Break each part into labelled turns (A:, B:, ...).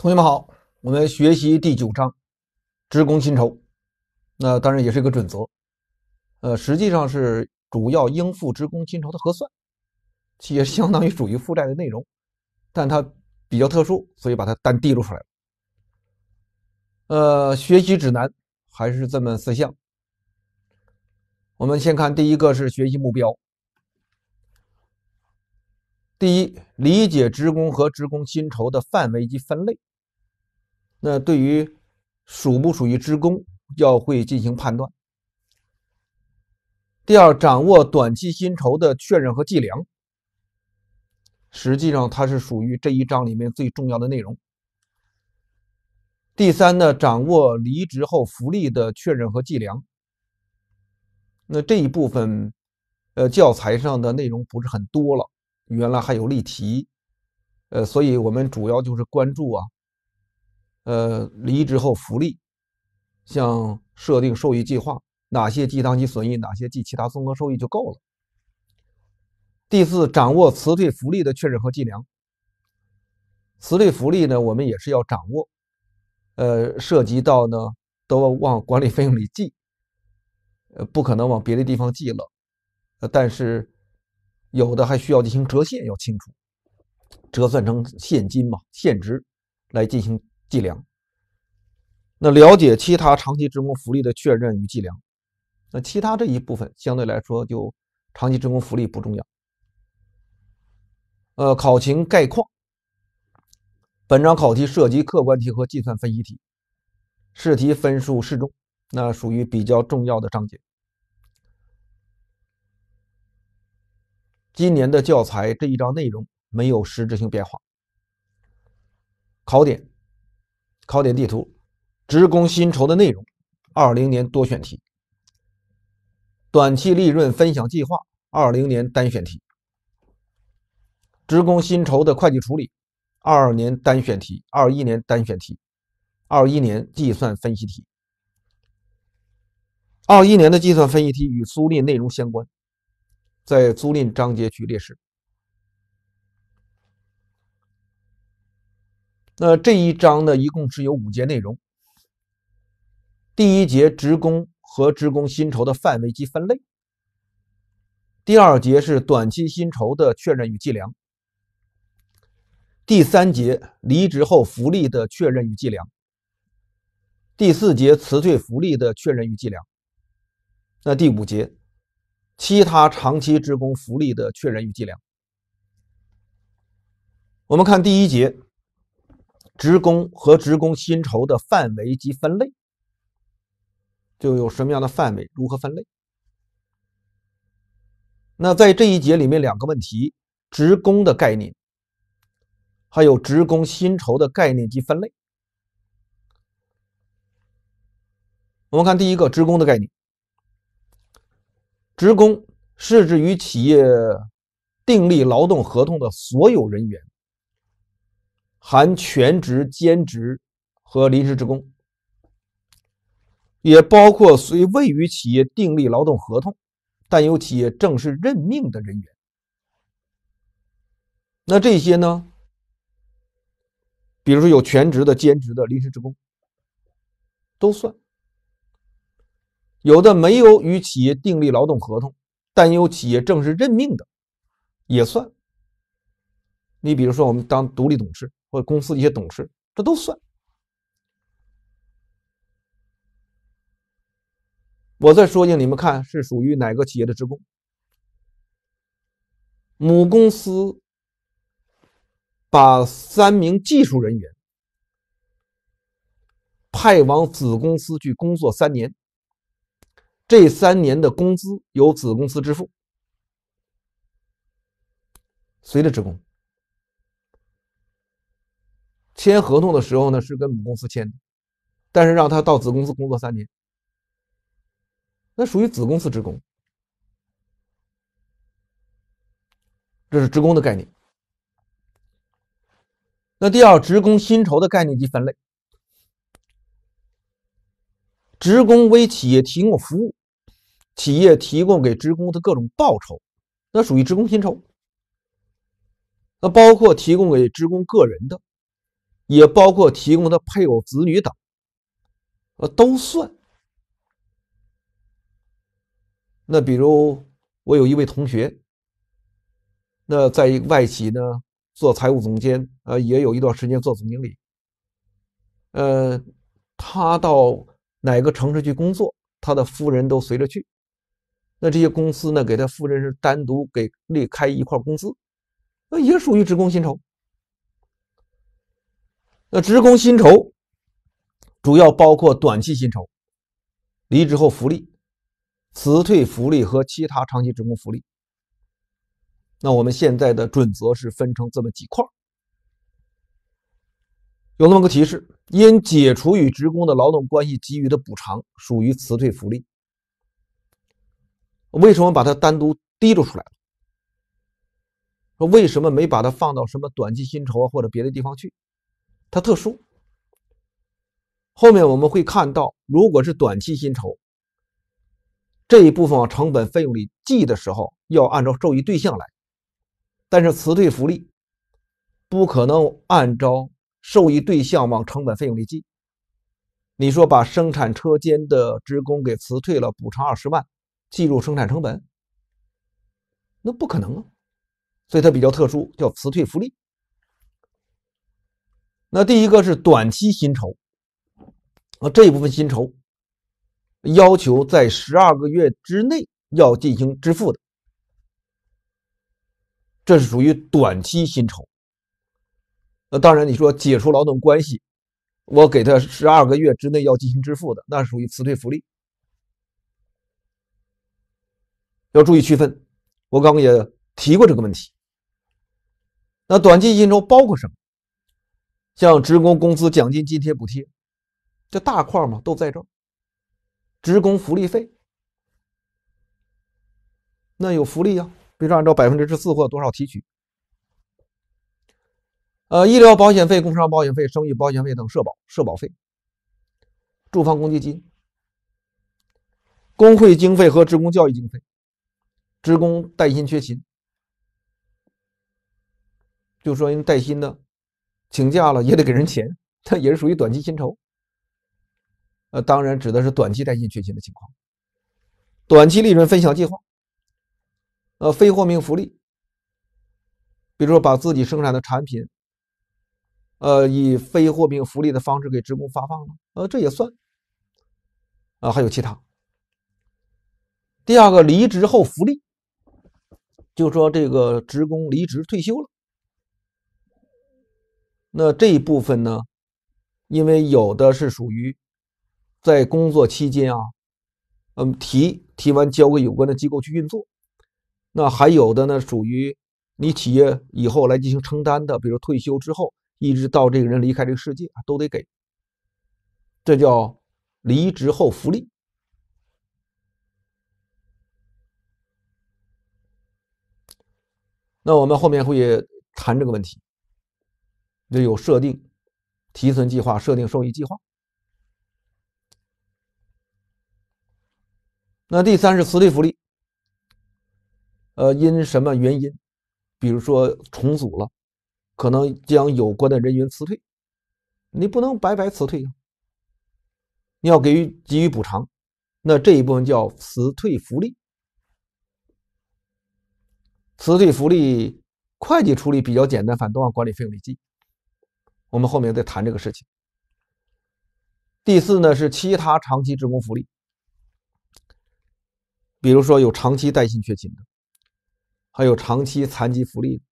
A: 同学们好，我们学习第九章职工薪酬，那当然也是一个准则，呃，实际上是主要应付职工薪酬的核算，也相当于属于负债的内容，但它比较特殊，所以把它单提溜出来了。呃，学习指南还是这么四项，我们先看第一个是学习目标，第一，理解职工和职工薪酬的范围及分类。那对于属不属于职工，要会进行判断。第二，掌握短期薪酬的确认和计量，实际上它是属于这一章里面最重要的内容。第三呢，掌握离职后福利的确认和计量。那这一部分，呃，教材上的内容不是很多了，原来还有例题，呃，所以我们主要就是关注啊。呃，离职后福利，像设定受益计划，哪些记当期损益，哪些记其他综合收益就够了。第四，掌握辞退福利的确认和计量。辞退福利呢，我们也是要掌握。呃，涉及到呢，都往管理费用里记，呃，不可能往别的地方记了。呃，但是有的还需要进行折现，要清楚，折算成现金嘛，现值来进行。计量，那了解其他长期职工福利的确认与计量，那其他这一部分相对来说就长期职工福利不重要。呃，考情概况，本章考题涉及客观题和计算分析题，试题分数适中，那属于比较重要的章节。今年的教材这一章内容没有实质性变化，考点。考点地图：职工薪酬的内容，二零年多选题；短期利润分享计划，二零年单选题；职工薪酬的会计处理，二二年单选题，二一年单选题，二一年计算分析题。二一年的计算分析题与租赁内容相关，在租赁章节区列示。那这一章呢，一共是有五节内容。第一节，职工和职工薪酬的范围及分类；第二节是短期薪酬的确认与计量；第三节，离职后福利的确认与计量；第四节，辞退福利的确认与计量；那第五节，其他长期职工福利的确认与计量。我们看第一节。职工和职工薪酬的范围及分类，就有什么样的范围，如何分类？那在这一节里面，两个问题：职工的概念，还有职工薪酬的概念及分类。我们看第一个，职工的概念。职工是指与企业订立劳动合同的所有人员。含全职、兼职和临时职工，也包括虽未与企业订立劳动合同，但由企业正式任命的人员。那这些呢？比如说有全职的、兼职的、临时职工，都算；有的没有与企业订立劳动合同，但由企业正式任命的，也算。你比如说，我们当独立董事。或公司一些董事，这都算。我再说一下，你们看是属于哪个企业的职工？母公司把三名技术人员派往子公司去工作三年，这三年的工资由子公司支付，谁的职工？签合同的时候呢，是跟母公司签的，但是让他到子公司工作三年，那属于子公司职工，这是职工的概念。那第二，职工薪酬的概念及分类，职工为企业提供服务，企业提供给职工的各种报酬，那属于职工薪酬，那包括提供给职工个人的。也包括提供的配偶、子女等，呃，都算。那比如我有一位同学，那在一外企呢做财务总监，呃，也有一段时间做总经理。呃，他到哪个城市去工作，他的夫人都随着去。那这些公司呢，给他夫人是单独给另开一块工资，那也属于职工薪酬。那职工薪酬主要包括短期薪酬、离职后福利、辞退福利和其他长期职工福利。那我们现在的准则是分成这么几块有那么个提示：因解除与职工的劳动关系给予的补偿属于辞退福利。为什么把它单独提出来？说为什么没把它放到什么短期薪酬啊或者别的地方去？它特殊，后面我们会看到，如果是短期薪酬这一部分成本费用里记的时候，要按照受益对象来；但是辞退福利不可能按照受益对象往成本费用里记。你说把生产车间的职工给辞退了，补偿二十万，计入生产成本，那不可能啊！所以它比较特殊，叫辞退福利。那第一个是短期薪酬，啊，这一部分薪酬要求在十二个月之内要进行支付的，这是属于短期薪酬。那当然，你说解除劳动关系，我给他十二个月之内要进行支付的，那是属于辞退福利。要注意区分，我刚也提过这个问题。那短期薪酬包括什么？像职工工资、奖金、津贴、补贴，这大块嘛都在这儿。职工福利费，那有福利啊，比如说按照百分之十四或多少提取。呃，医疗保险费、工伤保险费、生育保险费等社保社保费。住房公积金、工会经费和职工教育经费、职工带薪缺勤，就说人带薪的。请假了也得给人钱，它 也是属于短期薪酬。呃，当然指的是短期带薪缺勤的情况。短期利润分享计划，呃，非货币福利，比如说把自己生产的产品，呃，以非货币福利的方式给职工发放了，呃，这也算。啊，还有其他。第二个，离职后福利，就说这个职工离职退休了。那这一部分呢？因为有的是属于在工作期间啊，嗯，提提完交给有关的机构去运作。那还有的呢，属于你企业以后来进行承担的，比如退休之后，一直到这个人离开这个世界，都得给。这叫离职后福利。那我们后面会谈这个问题。就有设定提存计划、设定受益计划。那第三是辞退福利，呃，因什么原因，比如说重组了，可能将有关的人员辞退，你不能白白辞退，你要给予给予补偿，那这一部分叫辞退福利。辞退福利会计处理比较简单，反正都往管理费用里记。我们后面再谈这个事情。第四呢是其他长期职工福利，比如说有长期带薪缺勤的，还有长期残疾福利，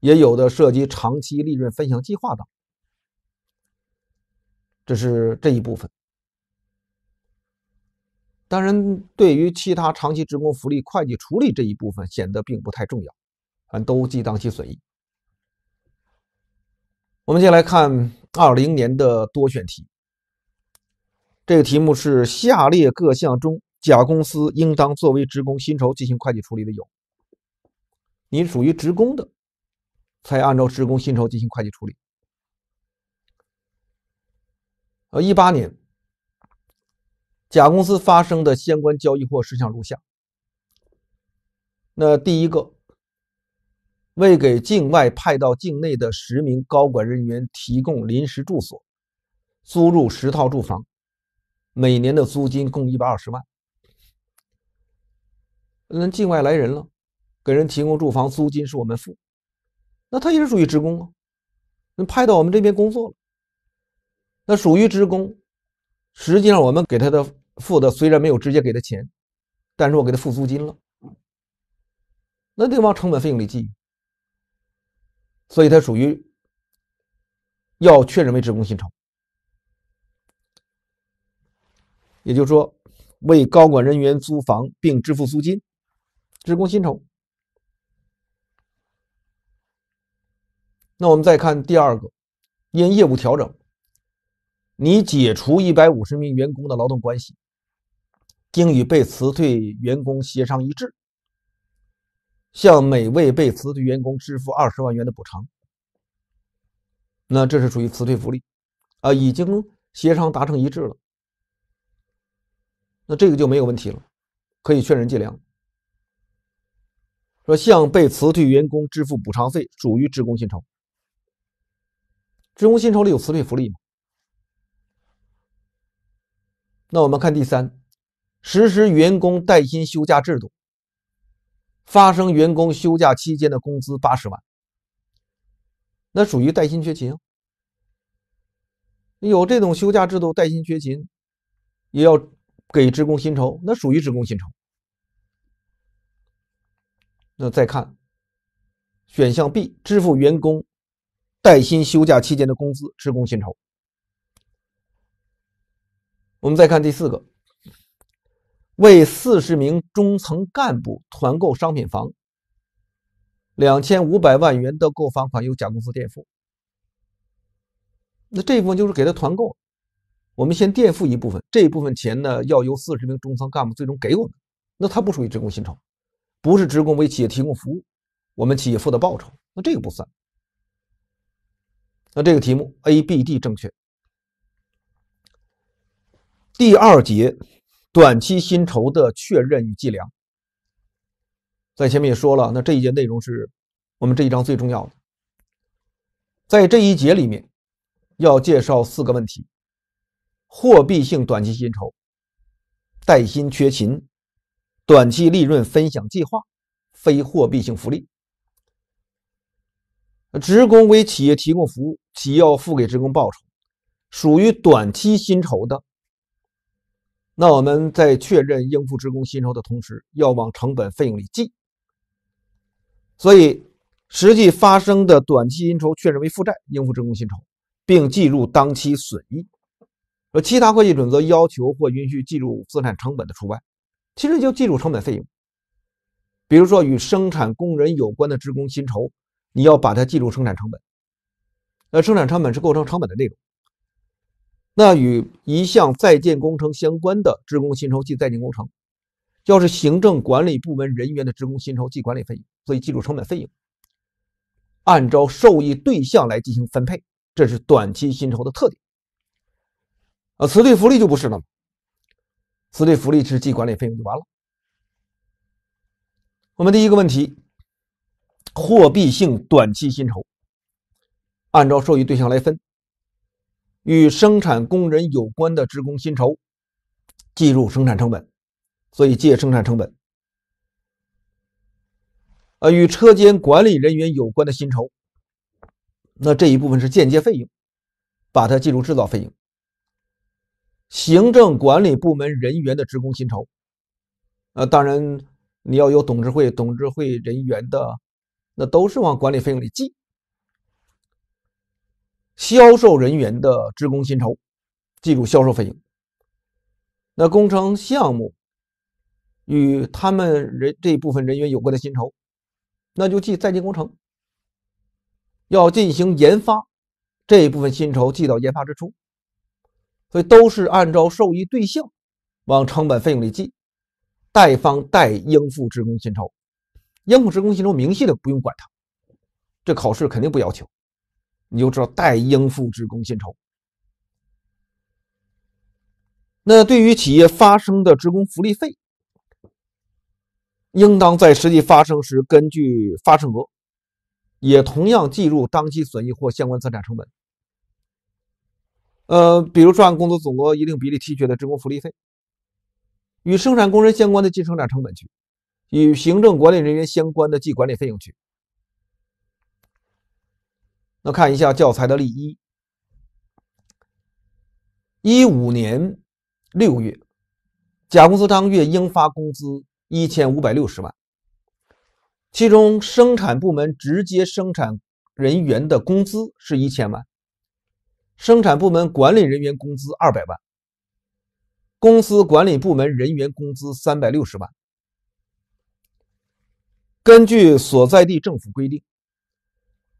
A: 也有的涉及长期利润分享计划等。这是这一部分。当然，对于其他长期职工福利会计处理这一部分，显得并不太重要，反都既当期损益。我们先来看二零年的多选题，这个题目是：下列各项中，甲公司应当作为职工薪酬进行会计处理的有？你属于职工的，才按照职工薪酬进行会计处理。呃，一八年，甲公司发生的相关交易或事项如下。那第一个。为给境外派到境内的十名高管人员提供临时住所，租入十套住房，每年的租金共一百二十万。那境外来人了，给人提供住房，租金是我们付。那他也是属于职工啊，那派到我们这边工作了，那属于职工。实际上，我们给他的付的虽然没有直接给他钱，但是我给他付租金了，那得往成本费用里记。所以它属于要确认为职工薪酬，也就是说，为高管人员租房并支付租金，职工薪酬。那我们再看第二个，因业务调整，你解除一百五十名员工的劳动关系，经与被辞退员工协商一致。向每位被辞退员工支付二十万元的补偿，那这是属于辞退福利，啊，已经协商达成一致了，那这个就没有问题了，可以确认计量。说向被辞退员工支付补偿费属于职工薪酬，职工薪酬里有辞退福利吗？那我们看第三，实施员工带薪休假制度。发生员工休假期间的工资八十万，那属于带薪缺勤。有这种休假制度，带薪缺勤也要给职工薪酬，那属于职工薪酬。那再看选项 B，支付员工带薪休假期间的工资，职工薪酬。我们再看第四个。为四十名中层干部团购商品房，两千五百万元的购房款由甲公司垫付。那这部分就是给他团购，我们先垫付一部分，这一部分钱呢，要由四十名中层干部最终给我们。那他不属于职工薪酬，不是职工为企业提供服务，我们企业付的报酬，那这个不算。那这个题目 A、B、D 正确。第二节。短期薪酬的确认与计量，在前面也说了，那这一节内容是我们这一章最重要的。在这一节里面，要介绍四个问题：货币性短期薪酬、带薪缺勤、短期利润分享计划、非货币性福利。职工为企业提供服务，企业要付给职工报酬，属于短期薪酬的。那我们在确认应付职工薪酬的同时，要往成本费用里记。所以，实际发生的短期薪酬确认为负债——应付职工薪酬，并计入当期损益。而其他会计准则要求或允许计入资产成本的除外。其实就计入成本费用。比如说，与生产工人有关的职工薪酬，你要把它计入生产成本。呃，生产成本是构成成本的内容。那与一项在建工程相关的职工薪酬，计在建工程；要是行政管理部门人员的职工薪酬，计管理费用，所以计入成本费用，按照受益对象来进行分配，这是短期薪酬的特点。啊，辞退福利就不是了，辞退福利是记管理费用就完了。我们第一个问题，货币性短期薪酬，按照受益对象来分。与生产工人有关的职工薪酬计入生产成本，所以借生产成本。呃，与车间管理人员有关的薪酬，那这一部分是间接费用，把它计入制造费用。行政管理部门人员的职工薪酬，呃，当然你要有董事会，董事会人员的，那都是往管理费用里记。销售人员的职工薪酬计入销售费用。那工程项目与他们人这一部分人员有关的薪酬，那就记在建工程。要进行研发这一部分薪酬记到研发支出。所以都是按照受益对象往成本费用里记，贷方贷应付职工薪酬。应付职工薪酬明细的不用管它，这考试肯定不要求。你就知道代应付职工薪酬。那对于企业发生的职工福利费，应当在实际发生时，根据发生额，也同样计入当期损益或相关资产成本。呃，比如按工资总额一定比例提取的职工福利费，与生产工人相关的计生产成本去，与行政管理人员相关的记管理费用去。那看一下教材的例一，一五年六月，甲公司当月应发工资一千五百六十万，其中生产部门直接生产人员的工资是一千万，生产部门管理人员工资二百万，公司管理部门人员工资三百六十万。根据所在地政府规定。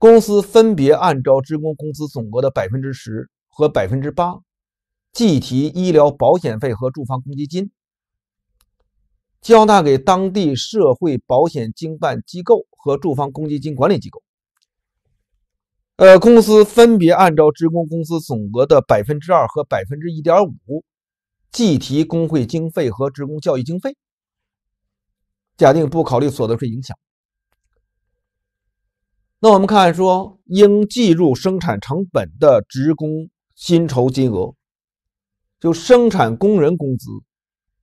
A: 公司分别按照职工工资总额的百分之十和百分之八，计提医疗保险费和住房公积金，交纳给当地社会保险经办机构和住房公积金管理机构。呃，公司分别按照职工工资总额的百分之二和百分之一点五，计提工会经费和职工教育经费。假定不考虑所得税影响。那我们看说，应计入生产成本的职工薪酬金额，就生产工人工资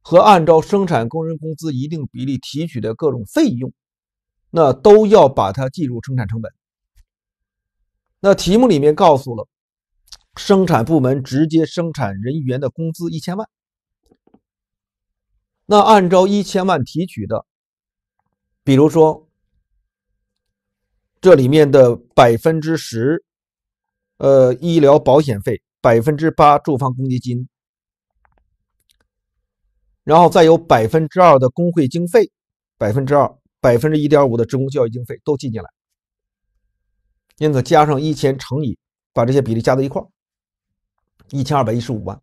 A: 和按照生产工人工资一定比例提取的各种费用，那都要把它计入生产成本。那题目里面告诉了，生产部门直接生产人员的工资一千万，那按照一千万提取的，比如说。这里面的百分之十，呃，医疗保险费百分之八住房公积金，然后再有百分之二的工会经费，百分之二百分之一点五的职工教育经费都记进来。因此，加上一千乘以把这些比例加在一块一千二百一十五万。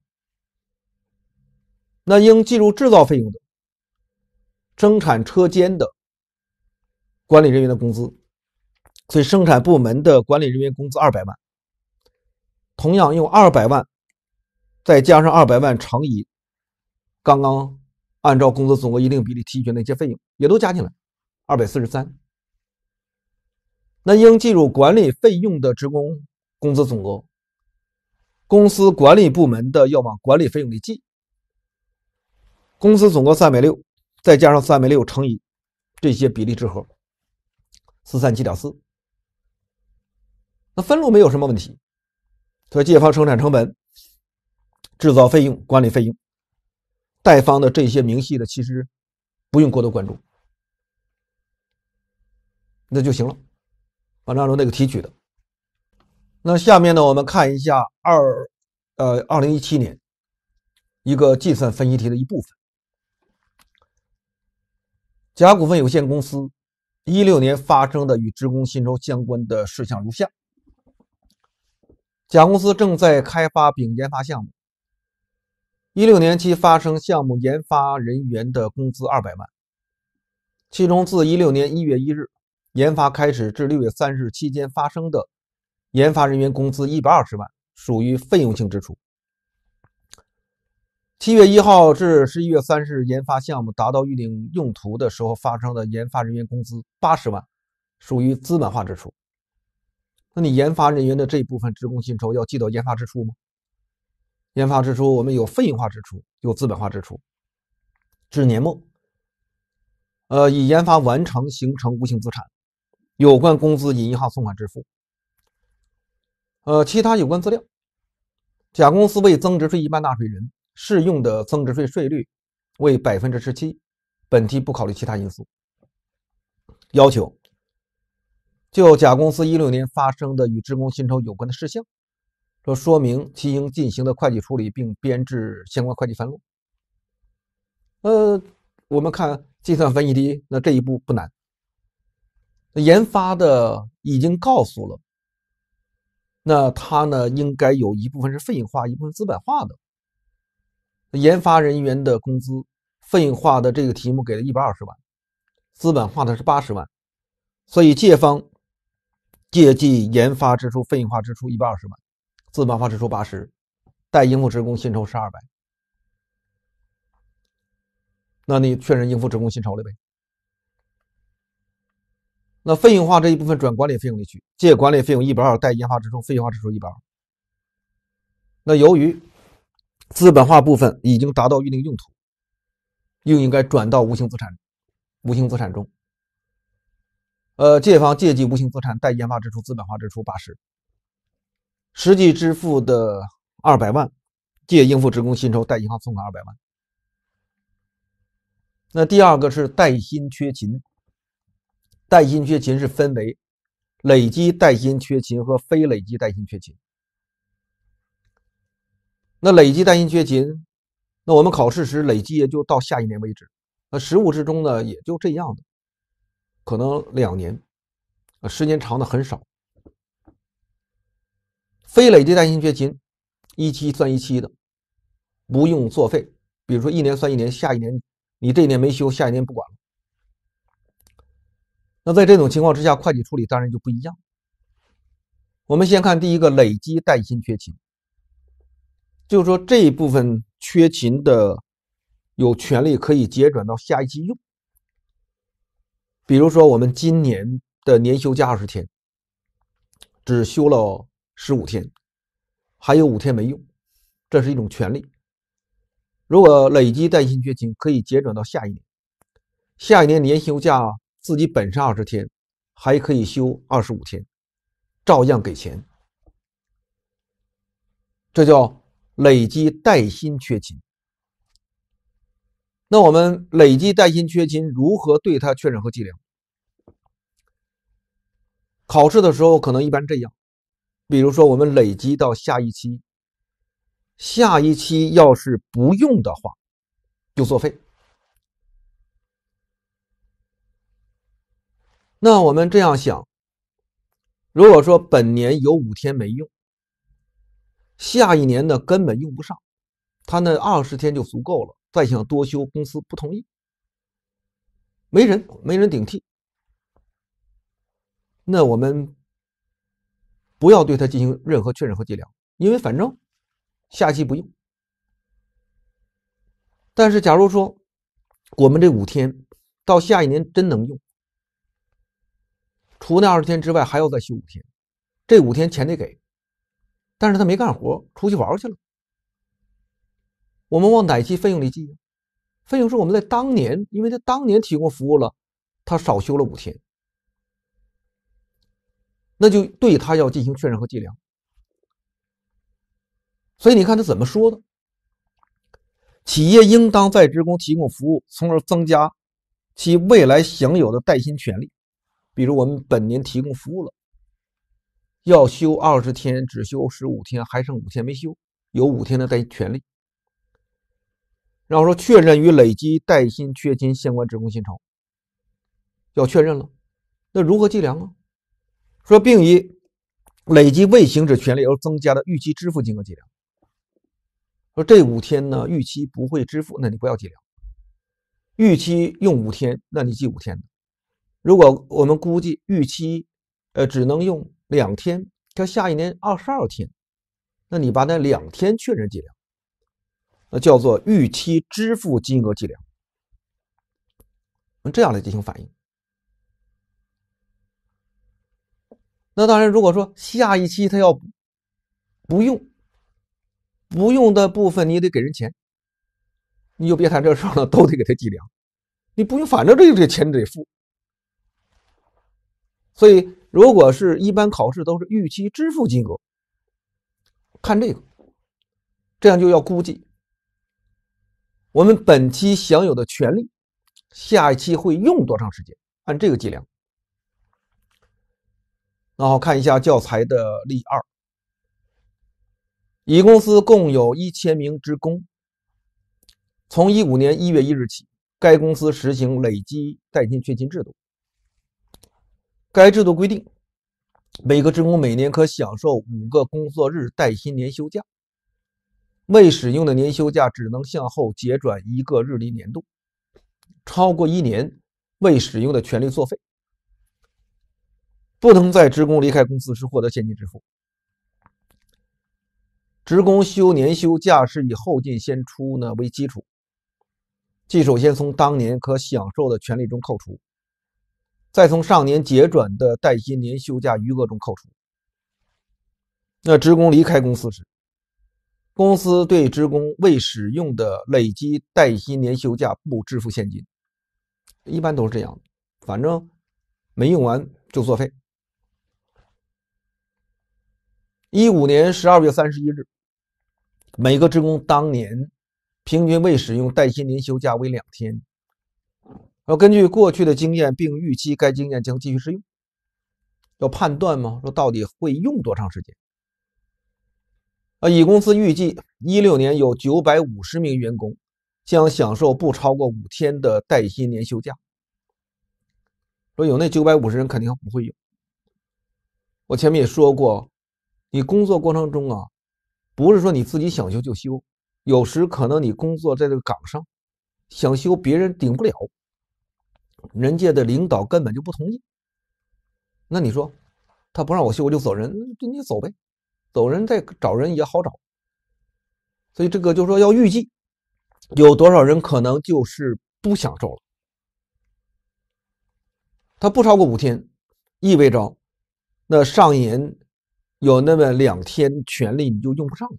A: 那应计入制造费用的生产车间的管理人员的工资。所以，生产部门的管理人员工资二百万，同样用二百万，再加上二百万乘以刚刚按照工资总额一定比例提取的那些费用，也都加进来，二百四十三。那应计入管理费用的职工工资总额，公司管理部门的要往管理费用里记。工资总额三百六，再加上三百六乘以这些比例之和，四三七点四。那分录没有什么问题。以借方生产成本、制造费用、管理费用，贷方的这些明细的其实不用过多关注，那就行了。完了之那个提取的。那下面呢，我们看一下二，呃，二零一七年一个计算分析题的一部分。甲股份有限公司一六年发生的与职工薪酬相关的事项如下。甲公司正在开发丙研发项目。一六年期发生项目研发人员的工资二百万，其中自一六年一月一日研发开始至六月三日期间发生的研发人员工资一百二十万，属于费用性支出。七月一号至十一月三十日研发项目达到预定用途的时候发生的研发人员工资八十万，属于资本化支出。那你研发人员的这一部分职工薪酬要记到研发支出吗？研发支出我们有费用化支出，有资本化支出。至年末，呃，已研发完成形成无形资产，有关工资以银行存款支付。呃，其他有关资料，甲公司为增值税一般纳税人，适用的增值税税率为百分之十七，本题不考虑其他因素。要求。就甲公司一六年发生的与职工薪酬有关的事项，这说明其应进行的会计处理并编制相关会计分录。呃，我们看计算分析题，那这一步不难。研发的已经告诉了，那它呢应该有一部分是费用化，一部分资本化的。研发人员的工资，费用化的这个题目给了一百二十万，资本化的是八十万，所以借方。借记研发支出、费用化支出一百二十万，资本化支出八十，带应付职工薪酬是二百。那你确认应付职工薪酬了呗？那费用化这一部分转管理费用里去，借管理费用一百二，带研发支出、费用化支出一百二。那由于资本化部分已经达到预定用途，又应该转到无形资产，无形资产中。呃，借方借记无形资产、带研发支出、资本化支出八十，实际支付的二百万，借应付职工薪酬，贷银行存款二百万。那第二个是带薪缺勤，带薪缺勤是分为累积带薪缺勤和非累积带薪缺勤。那累积带薪缺勤，那我们考试时累积也就到下一年为止。那实务之中呢，也就这样的。可能两年，啊，时间长的很少。非累积带薪缺勤，一期算一期的，不用作废。比如说一年算一年，下一年你这一年没休，下一年不管了。那在这种情况之下，会计处理当然就不一样。我们先看第一个累积带薪缺勤，就是说这一部分缺勤的有权利可以结转到下一期用。比如说，我们今年的年休假二十天，只休了十五天，还有五天没用，这是一种权利。如果累积带薪缺勤可以结转到下一年，下一年年休假自己本身二十天，还可以休二十五天，照样给钱。这叫累积带薪缺勤。那我们累计带薪缺勤如何对它确认和计量？考试的时候可能一般这样，比如说我们累积到下一期，下一期要是不用的话，就作废。那我们这样想，如果说本年有五天没用，下一年呢根本用不上，它那二十天就足够了。再想多休，公司不同意，没人，没人顶替。那我们不要对他进行任何确认和计量，因为反正下期不用。但是，假如说我们这五天到下一年真能用，除那二十天之外，还要再休五天，这五天钱得给，但是他没干活，出去玩去了。我们往哪期费用里记？费用是我们在当年，因为他当年提供服务了，他少休了五天，那就对他要进行确认和计量。所以你看他怎么说的：企业应当在职工提供服务从而增加其未来享有的带薪权利。比如我们本年提供服务了，要休二十天，只休十五天，还剩五天没休，有五天的带权利。然后说确认与累积带薪缺勤相关职工薪酬要确认了，那如何计量啊？说并以累积未行使权利而增加的预期支付金额计量。说这五天呢，预期不会支付，那你不要计量。预期用五天，那你记五天。如果我们估计预期，呃，只能用两天，他下一年二十二天，那你把那两天确认计量。那叫做预期支付金额计量，用这样来进行反应。那当然，如果说下一期他要不用，不用的部分你也得给人钱，你就别谈这事了，都得给他计量。你不用，反正这个钱得付。所以，如果是一般考试，都是预期支付金额。看这个，这样就要估计。我们本期享有的权利，下一期会用多长时间？按这个计量，然后看一下教材的例二。乙公司共有一千名职工，从一五年一月一日起，该公司实行累积带薪缺勤制度。该制度规定，每个职工每年可享受五个工作日带薪年休假。未使用的年休假只能向后结转一个日历年度，超过一年未使用的权利作废，不能在职工离开公司时获得现金支付。职工休年休假是以后进先出呢为基础，即首先从当年可享受的权利中扣除，再从上年结转的带薪年休假余额中扣除。那职工离开公司时，公司对职工未使用的累积带薪年休假不支付现金，一般都是这样的，反正没用完就作废。一五年十二月三十一日，每个职工当年平均未使用带薪年休假为两天。要根据过去的经验，并预期该经验将继续适用。要判断吗？说到底会用多长时间？呃，乙公司预计一六年有九百五十名员工将享受不超过五天的带薪年休假。说有那九百五十人肯定不会有。我前面也说过，你工作过程中啊，不是说你自己想休就休，有时可能你工作在这个岗上，想休别人顶不了，人家的领导根本就不同意。那你说他不让我休，我就走人，那你走呗。走人再找人也好找，所以这个就是说要预计有多少人可能就是不享受了。他不超过五天，意味着那上瘾有那么两天权利你就用不上了。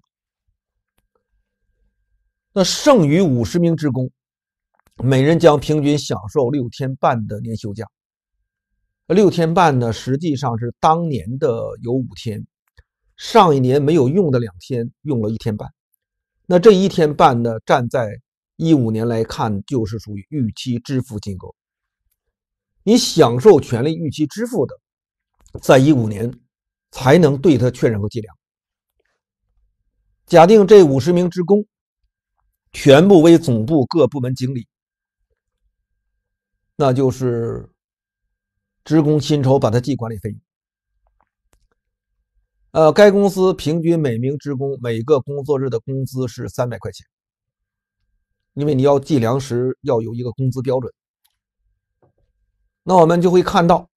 A: 那剩余五十名职工，每人将平均享受六天半的年休假。六天半呢，实际上是当年的有五天。上一年没有用的两天，用了一天半，那这一天半呢？站在一五年来看，就是属于预期支付金额。你享受权利预期支付的，在一五年才能对他确认和计量。假定这五十名职工全部为总部各部门经理，那就是职工薪酬，把它记管理费。呃，该公司平均每名职工每个工作日的工资是三百块钱，因为你要计量时要有一个工资标准。那我们就会看到，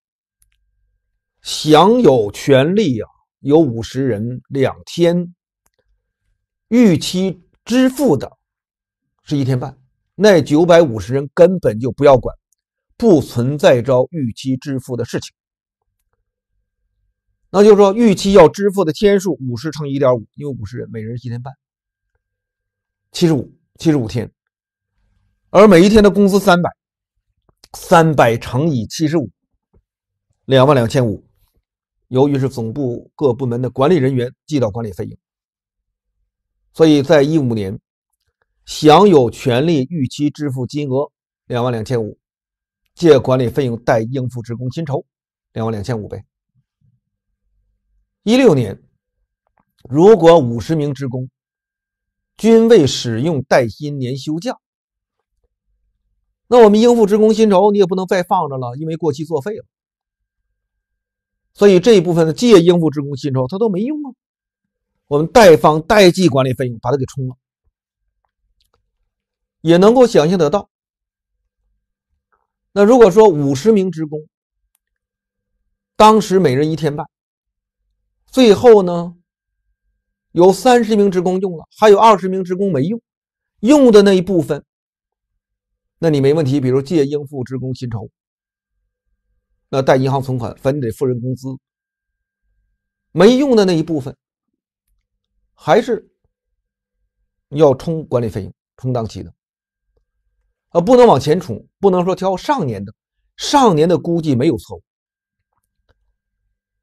A: 享有权利呀，有五十人两天，预期支付的是一天半，那九百五十人根本就不要管，不存在着预期支付的事情。那就是说，预期要支付的天数五十乘一点五，因为五十人，每人一天半，七十五七十五天。而每一天的工资三百，三百乘以七十五，两万两千五。由于是总部各部门的管理人员记到管理费用，所以在一五年享有权利预期支付金额两万两千五，借管理费用，贷应付职工薪酬两万两千五呗。一六年，如果五十名职工均未使用带薪年休假，那我们应付职工薪酬你也不能再放着了，因为过期作废了。所以这一部分的借应付职工薪酬，它都没用啊。我们贷方贷记管理费用，把它给冲了。也能够想象得到。那如果说五十名职工当时每人一天半。最后呢，有三十名职工用了，还有二十名职工没用。用的那一部分，那你没问题，比如借应付职工薪酬，那贷银行存款，分得付人工资。没用的那一部分，还是要冲管理费用，冲当期的。啊，不能往前冲，不能说挑上年的，上年的估计没有错误。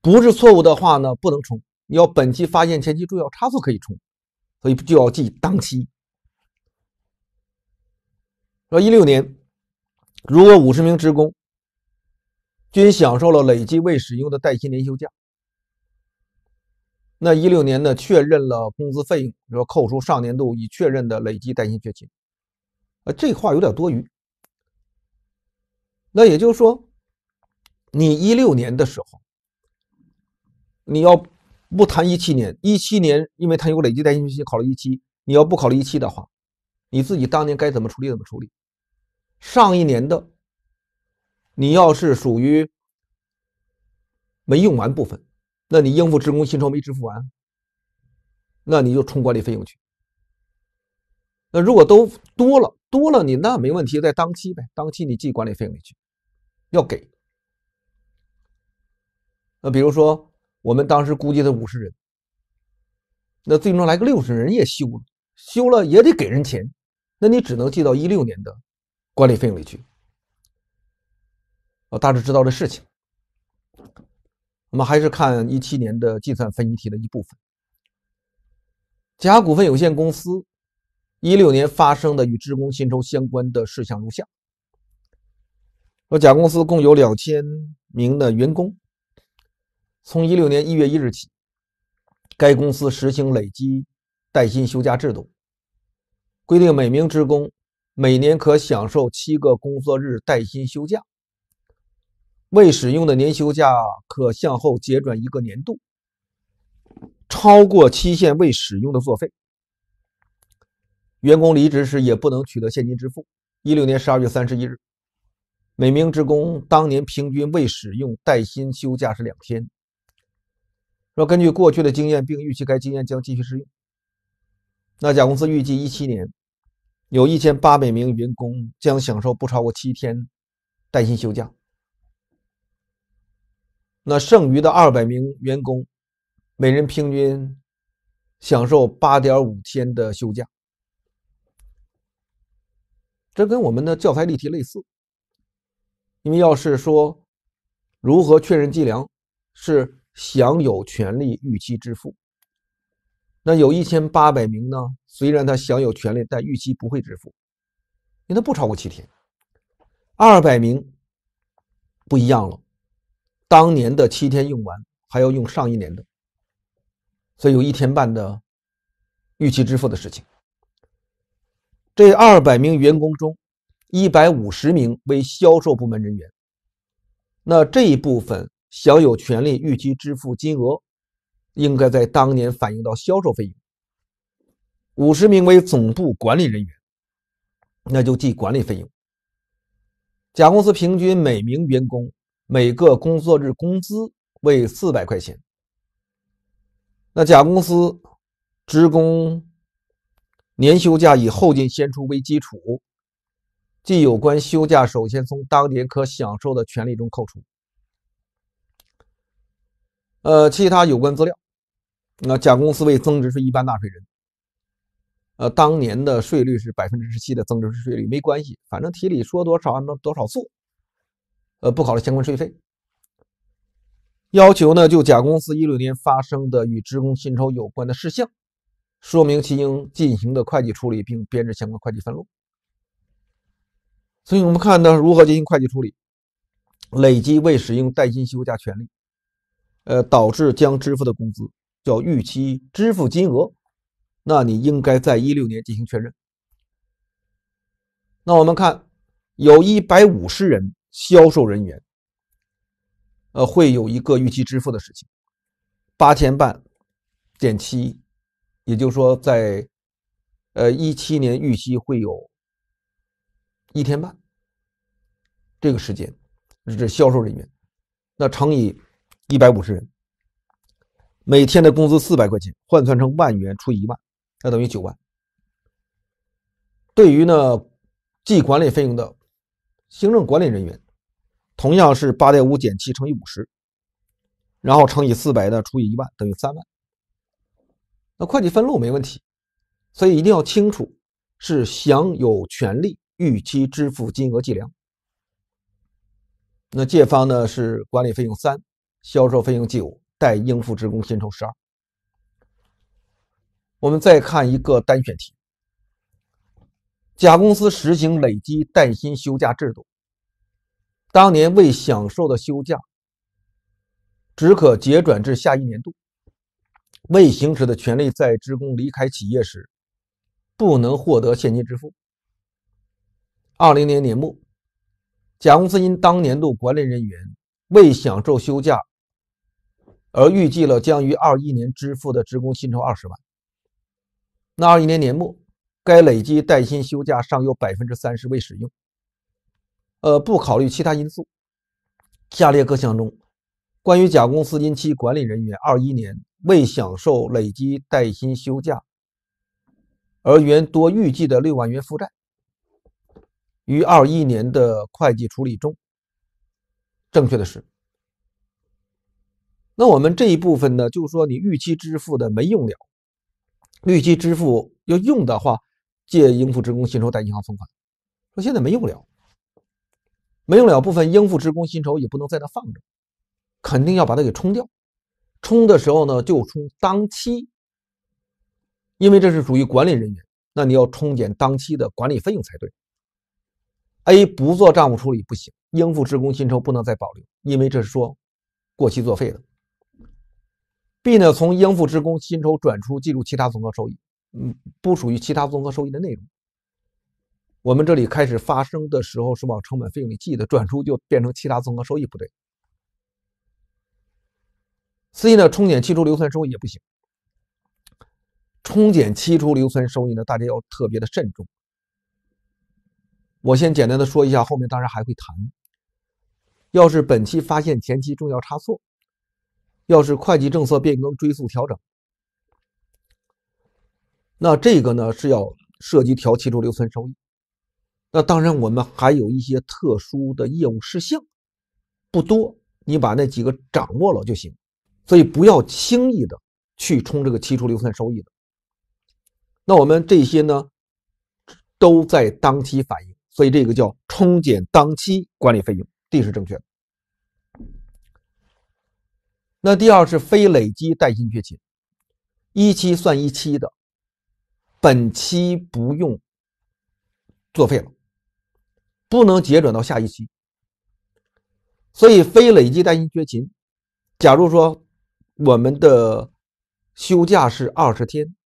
A: 不是错误的话呢，不能冲。你要本期发现前期重要差错可以冲，所以就要记当期。说一六年，如果五十名职工均享受了累计未使用的带薪年休假，那一六年呢确认了工资费用，说扣除上年度已确认的累计带薪缺勤。呃，这话有点多余。那也就是说，你一六年的时候。你要不谈一七年，一七年因为它有累计带薪休假，考了一期，你要不考虑一期的话，你自己当年该怎么处理怎么处理。上一年的，你要是属于没用完部分，那你应付职工薪酬没支付完，那你就冲管理费用去。那如果都多了多了，你那没问题，在当期呗，当期你记管理费用里去，要给。那比如说。我们当时估计他五十人，那最终来个六十人也休了，休了也得给人钱，那你只能记到一六年的管理费用里去。我大致知道这事情。我们还是看一七年的计算分析题的一部分。甲股份有限公司一六年发生的与职工薪酬相关的事项如下：说甲公司共有两千名的员工。从一六年一月一日起，该公司实行累积带薪休假制度，规定每名职工每年可享受七个工作日带薪休假，未使用的年休假可向后结转一个年度，超过期限未使用的作废。员工离职时也不能取得现金支付。一六年十二月三十一日，每名职工当年平均未使用带薪休假是两天。若根据过去的经验，并预期该经验将继续适用，那甲公司预计一七年有一千八百名员工将享受不超过七天带薪休假，那剩余的二百名员工每人平均享受八点五天的休假。这跟我们的教材例题类似，因为要是说如何确认计量是。享有权利，逾期支付。那有一千八百名呢？虽然他享有权利，但逾期不会支付，因为他不超过七天。二百名不一样了，当年的七天用完，还要用上一年的，所以有一天半的逾期支付的事情。这二百名员工中，一百五十名为销售部门人员，那这一部分。享有权利，预期支付金额应该在当年反映到销售费用。五十名为总部管理人员，那就计管理费用。甲公司平均每名员工每个工作日工资为四百块钱。那甲公司职工年休假以后进先出为基础，即有关休假，首先从当年可享受的权利中扣除。呃，其他有关资料。那甲公司为增值税一般纳税人。呃，当年的税率是百分之十七的增值税税率，没关系，反正题里说多少按照多少做。呃，不考虑相关税费。要求呢，就甲公司一六年发生的与职工薪酬有关的事项，说明其应进行的会计处理，并编制相关会计分录。所以我们看呢，如何进行会计处理？累积未使用带薪休假权利。呃，导致将支付的工资叫预期支付金额，那你应该在一六年进行确认。那我们看，有一百五十人销售人员，呃，会有一个预期支付的事情，八天半减七，也就是说，在呃一七年预期会有一天半这个时间，这是销售人员，那乘以。一百五十人，每天的工资四百块钱，换算成万元除一万，那等于九万。对于呢，计管理费用的行政管理人员，同样是八点五减七乘以五十，然后乘以四百的除以一万，等于三万。那会计分录没问题，所以一定要清楚是享有权利、预期支付金额计量。那借方呢是管理费用三。销售费用九，待应付职工薪酬十二。我们再看一个单选题：甲公司实行累积带薪休假制度，当年未享受的休假只可结转至下一年度，未行使的权利在职工离开企业时不能获得现金支付。二零年年末，甲公司因当年度管理人员未享受休假。而预计了将于二一年支付的职工薪酬二十万。那二一年年末，该累计带薪休假尚有百分之三十未使用。呃，不考虑其他因素，下列各项中，关于甲公司因其管理人员二一年未享受累计带薪休假，而原多预计的六万元负债，于二一年的会计处理中，正确的是。那我们这一部分呢，就是说你预期支付的没用了，预期支付要用的话，借应付职工薪酬贷银行存款。说现在没用了，没用了部分应付职工薪酬也不能在那放着，肯定要把它给冲掉。冲的时候呢，就冲当期，因为这是属于管理人员，那你要冲减当期的管理费用才对。A 不做账务处理不行，应付职工薪酬不能再保留，因为这是说过期作废的。B 呢，从应付职工薪酬转出，计入其他综合收益，嗯，不属于其他综合收益的内容。我们这里开始发生的时候是往成本费用里记的，转出就变成其他综合收益，不对。C 呢，冲减期初留存收益也不行。冲减期初留存收益呢，大家要特别的慎重。我先简单的说一下，后面当然还会谈。要是本期发现前期重要差错，要是会计政策变更追溯调整，那这个呢是要涉及调期初留存收益。那当然我们还有一些特殊的业务事项，不多，你把那几个掌握了就行。所以不要轻易的去冲这个期初留存收益的。那我们这些呢，都在当期反映，所以这个叫冲减当期管理费用。D 是正确的。那第二是非累积带薪缺勤，一期算一期的，本期不用，作废了，不能结转到下一期。所以非累积带薪缺勤，假如说我们的休假是二十天，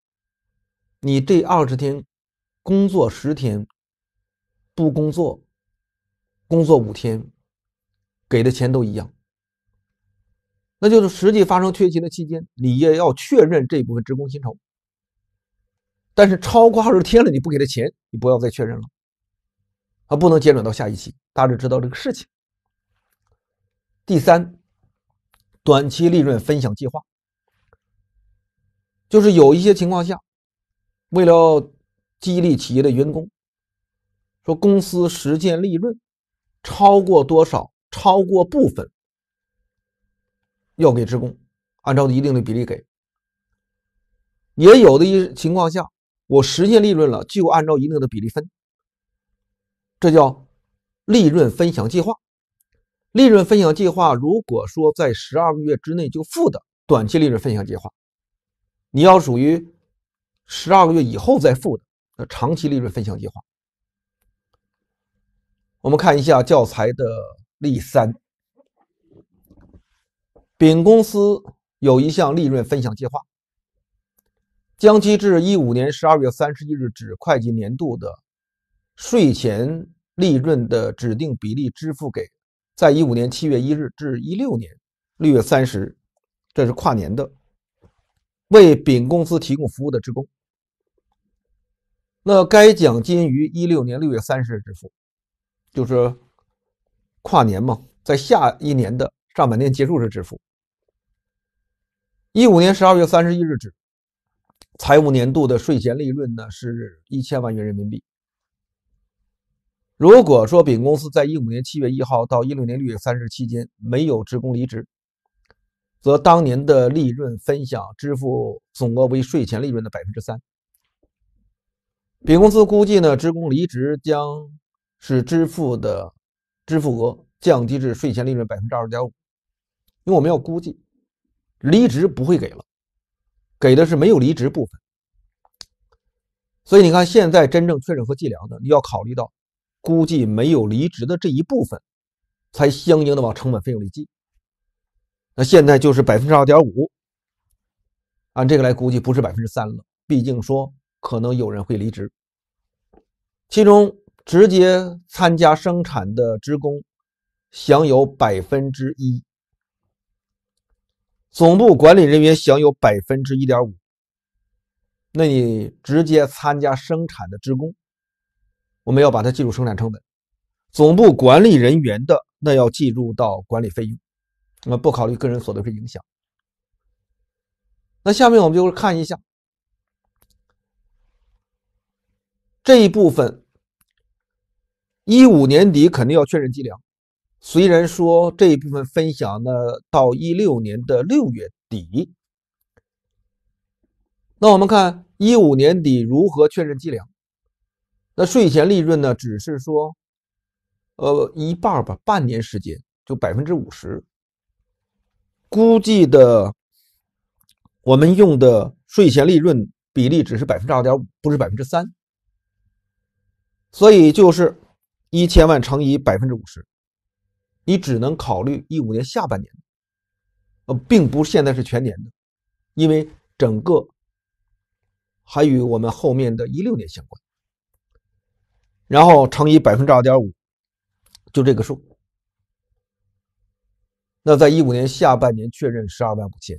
A: 你这二十天工作十天，不工作，工作五天，给的钱都一样。那就是实际发生缺勤的期间，你也要确认这部分职工薪酬。但是超过二十天了，你不给他钱，你不要再确认了，他不能接转到下一期。大致知道这个事情。第三，短期利润分享计划，就是有一些情况下，为了激励企业的员工，说公司实现利润超过多少，超过部分。要给职工，按照一定的比例给；也有的一情况下，我实现利润了，就按照一定的比例分，这叫利润分享计划。利润分享计划，如果说在十二个月之内就付的，短期利润分享计划；你要属于十二个月以后再付的，那长期利润分享计划。我们看一下教材的例三。丙公司有一项利润分享计划，将其至一五年十二月三十一日止会计年度的税前利润的指定比例支付给在一五年七月一日至一六年六月三十，这是跨年的为丙公司提供服务的职工。那该奖金于一六年六月三十日支付，就是跨年嘛，在下一年的上半年结束时支付。一五年十二月三十一日止，财务年度的税前利润呢是一千万元人民币。如果说丙公司在一五年七月一号到一六年六月三日期间没有职工离职，则当年的利润分享支付总额为税前利润的百分之三。丙公司估计呢，职工离职将是支付的支付额降低至税前利润百分之二十二点五，因为我们要估计。离职不会给了，给的是没有离职部分，所以你看现在真正确认和计量的，你要考虑到估计没有离职的这一部分，才相应的往成本费用里记。那现在就是百分之二点五，按这个来估计不是百分之三了，毕竟说可能有人会离职，其中直接参加生产的职工享有百分之一。总部管理人员享有百分之一点五，那你直接参加生产的职工，我们要把它计入生产成本。总部管理人员的那要计入到管理费用，那不考虑个人所得税影响。那下面我们就是看一下这一部分，一五年底肯定要确认计量。虽然说这一部分分享呢，到一六年的六月底，那我们看一五年底如何确认计量？那税前利润呢？只是说，呃，一半吧，半年时间就百分之五十。估计的，我们用的税前利润比例只是百分之二点五，不是百分之三。所以就是一千万乘以百分之五十。你只能考虑一五年下半年，呃，并不现在是全年的，因为整个还与我们后面的一六年相关，然后乘以百分之二点五，就这个数，那在一五年下半年确认十二万五千，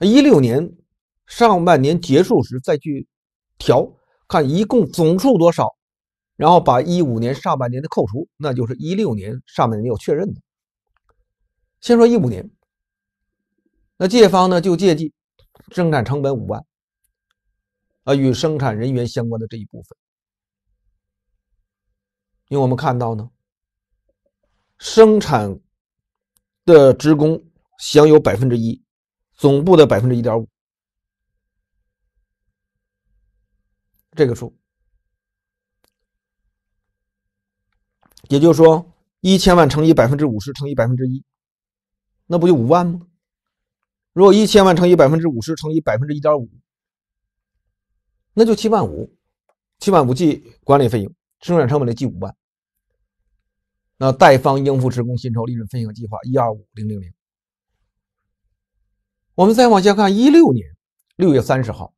A: 一六年上半年结束时再去调，看一共总数多少。然后把一五年上半年的扣除，那就是一六年上半年有确认的。先说一五年，那借方呢就借记生产成本五万，啊，与生产人员相关的这一部分，因为我们看到呢，生产的职工享有百分之一，总部的百分之一点五，这个数。也就是说，一千万乘以百分之五十乘以百分之一，那不就五万吗？如果一千万乘以百分之五十乘以百分之一点五，那就七万五，七万五计管理费用、生产成本的计五万。那贷方应付职工薪酬、利润分享计划一二五零零零。我们再往下看，一六年六月三十号，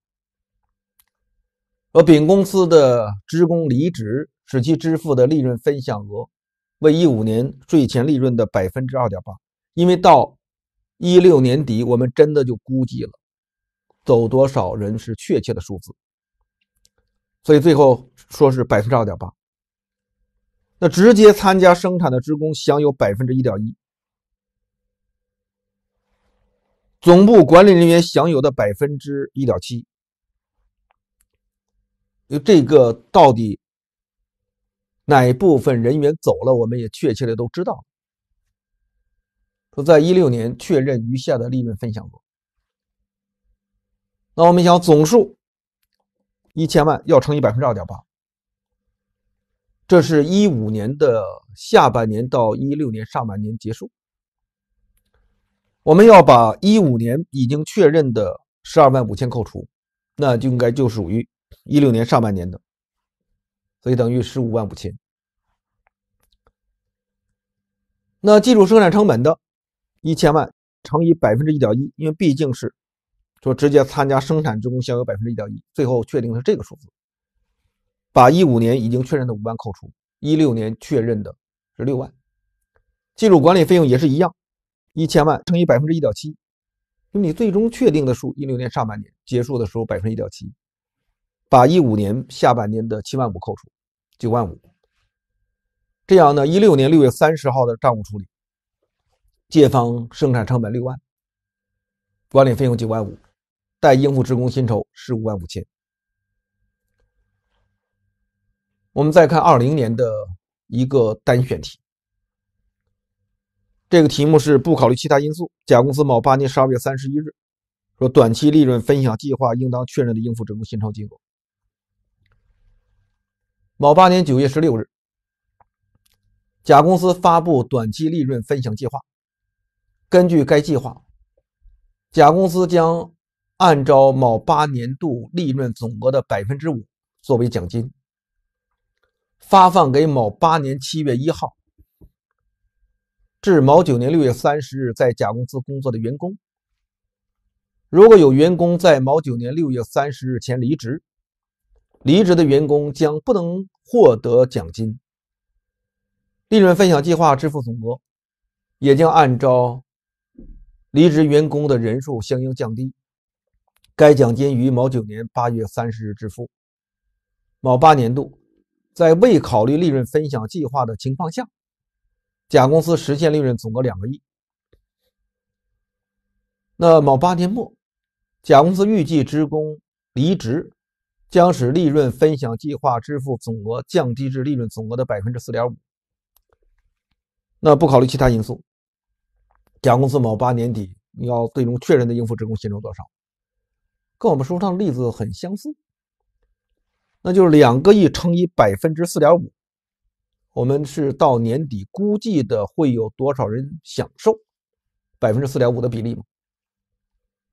A: 呃，丙公司的职工离职。使其支付的利润分享额为一五年税前利润的百分之二点八，因为到一六年底，我们真的就估计了走多少人是确切的数字，所以最后说是百分之二点八。那直接参加生产的职工享有百分之一点一，总部管理人员享有的百分之一点七，这个到底。哪部分人员走了，我们也确切的都知道。说在一六年确认余下的利润分享额。那我们想总数一千万要乘以百分之二点八，这是一五年的下半年到一六年上半年结束。我们要把一五年已经确认的十二万五千扣除，那就应该就属于一六年上半年的。所以等于十五万五千。那基础生产成本的，一千万乘以百分之一点一，因为毕竟是说直接参加生产职工享有百分之一点一，最后确定的是这个数字。把一五年已经确认的五万扣除，一六年确认的是六万。技术管理费用也是一样，一千万乘以百分之一点七，就你最终确定的数，一六年上半年结束的时候百分之一点七，把一五年下半年的七万五扣除。九万五。这样呢？一六年六月三十号的账务处理，借方生产成本六万，管理费用九万五，待应付职工薪酬十五万五千。我们再看二零年的一个单选题，这个题目是不考虑其他因素，甲公司某八年十二月三十一日，说短期利润分享计划应当确认的应付职工薪酬金额。某八年九月十六日，甲公司发布短期利润分享计划。根据该计划，甲公司将按照某八年度利润总额的百分之五作为奖金，发放给某八年七月一号至某九年六月三十日在甲公司工作的员工。如果有员工在某九年六月三十日前离职，离职的员工将不能。获得奖金，利润分享计划支付总额也将按照离职员工的人数相应降低。该奖金于某九年八月三十日支付。某八年度，在未考虑利润分享计划的情况下，甲公司实现利润总额两个亿。那某八年末，甲公司预计职工离职。将使利润分享计划支付总额降低至利润总额的百分之四点五。那不考虑其他因素，甲公司某八年底你要最终确认的应付职工薪酬多少？跟我们书上例子很相似，那就是两个亿乘以百分之四点五。我们是到年底估计的会有多少人享受百分之四点五的比例吗？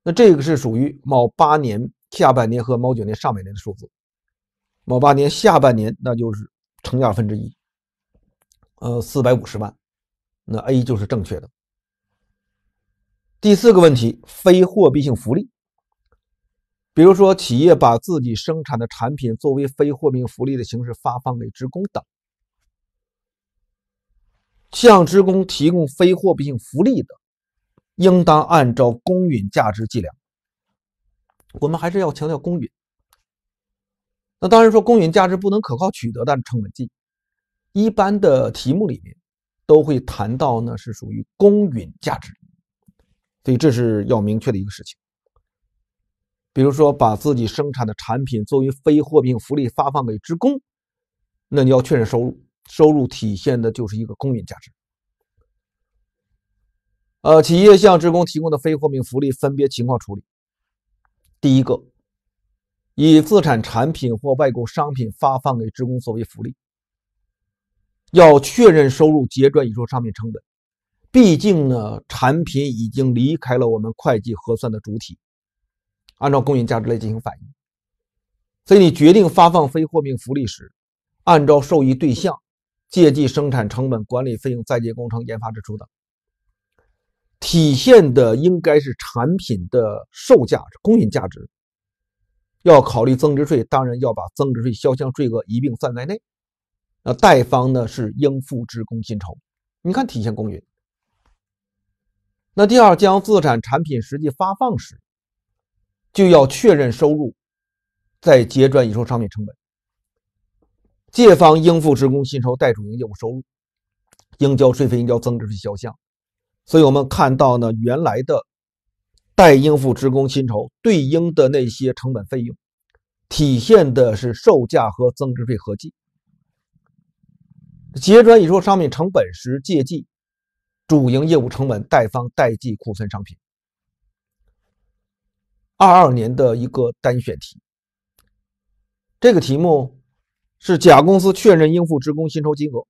A: 那这个是属于某八年。下半年和某九年上半年的数字，某八年下半年那就是乘二分之一，呃，四百五十万，那 A 就是正确的。第四个问题，非货币性福利，比如说企业把自己生产的产品作为非货币福利的形式发放给职工等，向职工提供非货币性福利的，应当按照公允价值计量。我们还是要强调公允。那当然说公允价值不能可靠取得，但成本计一般的题目里面都会谈到，呢，是属于公允价值。所以这是要明确的一个事情。比如说把自己生产的产品作为非货币福利发放给职工，那你要确认收入，收入体现的就是一个公允价值。呃，企业向职工提供的非货币福利，分别情况处理。第一个，以自产产品或外购商品发放给职工作为福利，要确认收入结转已售商品成本，毕竟呢，产品已经离开了我们会计核算的主体，按照公允价值来进行反映。所以，你决定发放非货币福利时，按照受益对象借记生产成本、管理费用、在建工程、研发支出等。体现的应该是产品的售价，公允价值。要考虑增值税，当然要把增值税销项税额一并算在内。那贷方呢是应付职工薪酬，你看体现公允。那第二，将资产产品实际发放时，就要确认收入，再结转已售商品成本。借方应付职工薪酬，贷主营业务收入，应交税费应交增值税销项。所以我们看到呢，原来的待应付职工薪酬对应的那些成本费用，体现的是售价和增值税合计。结转已售商品成本时，借记主营业务成本，贷方贷记库存商品。二二年的一个单选题，这个题目是甲公司确认应付职工薪酬金额。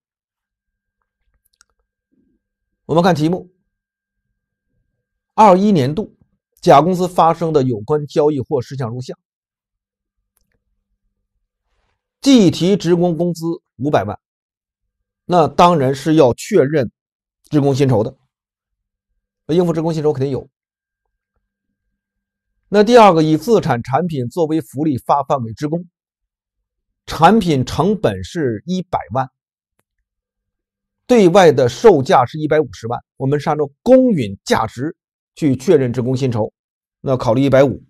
A: 我们看题目。二一年度，甲公司发生的有关交易或事项如下：计提职工工资五百万，那当然是要确认职工薪酬的，应付职工薪酬肯定有。那第二个，以自产产品作为福利发放给职工，产品成本是一百万，对外的售价是一百五十万，我们是按照公允价值。去确认职工薪酬，那考虑一百五。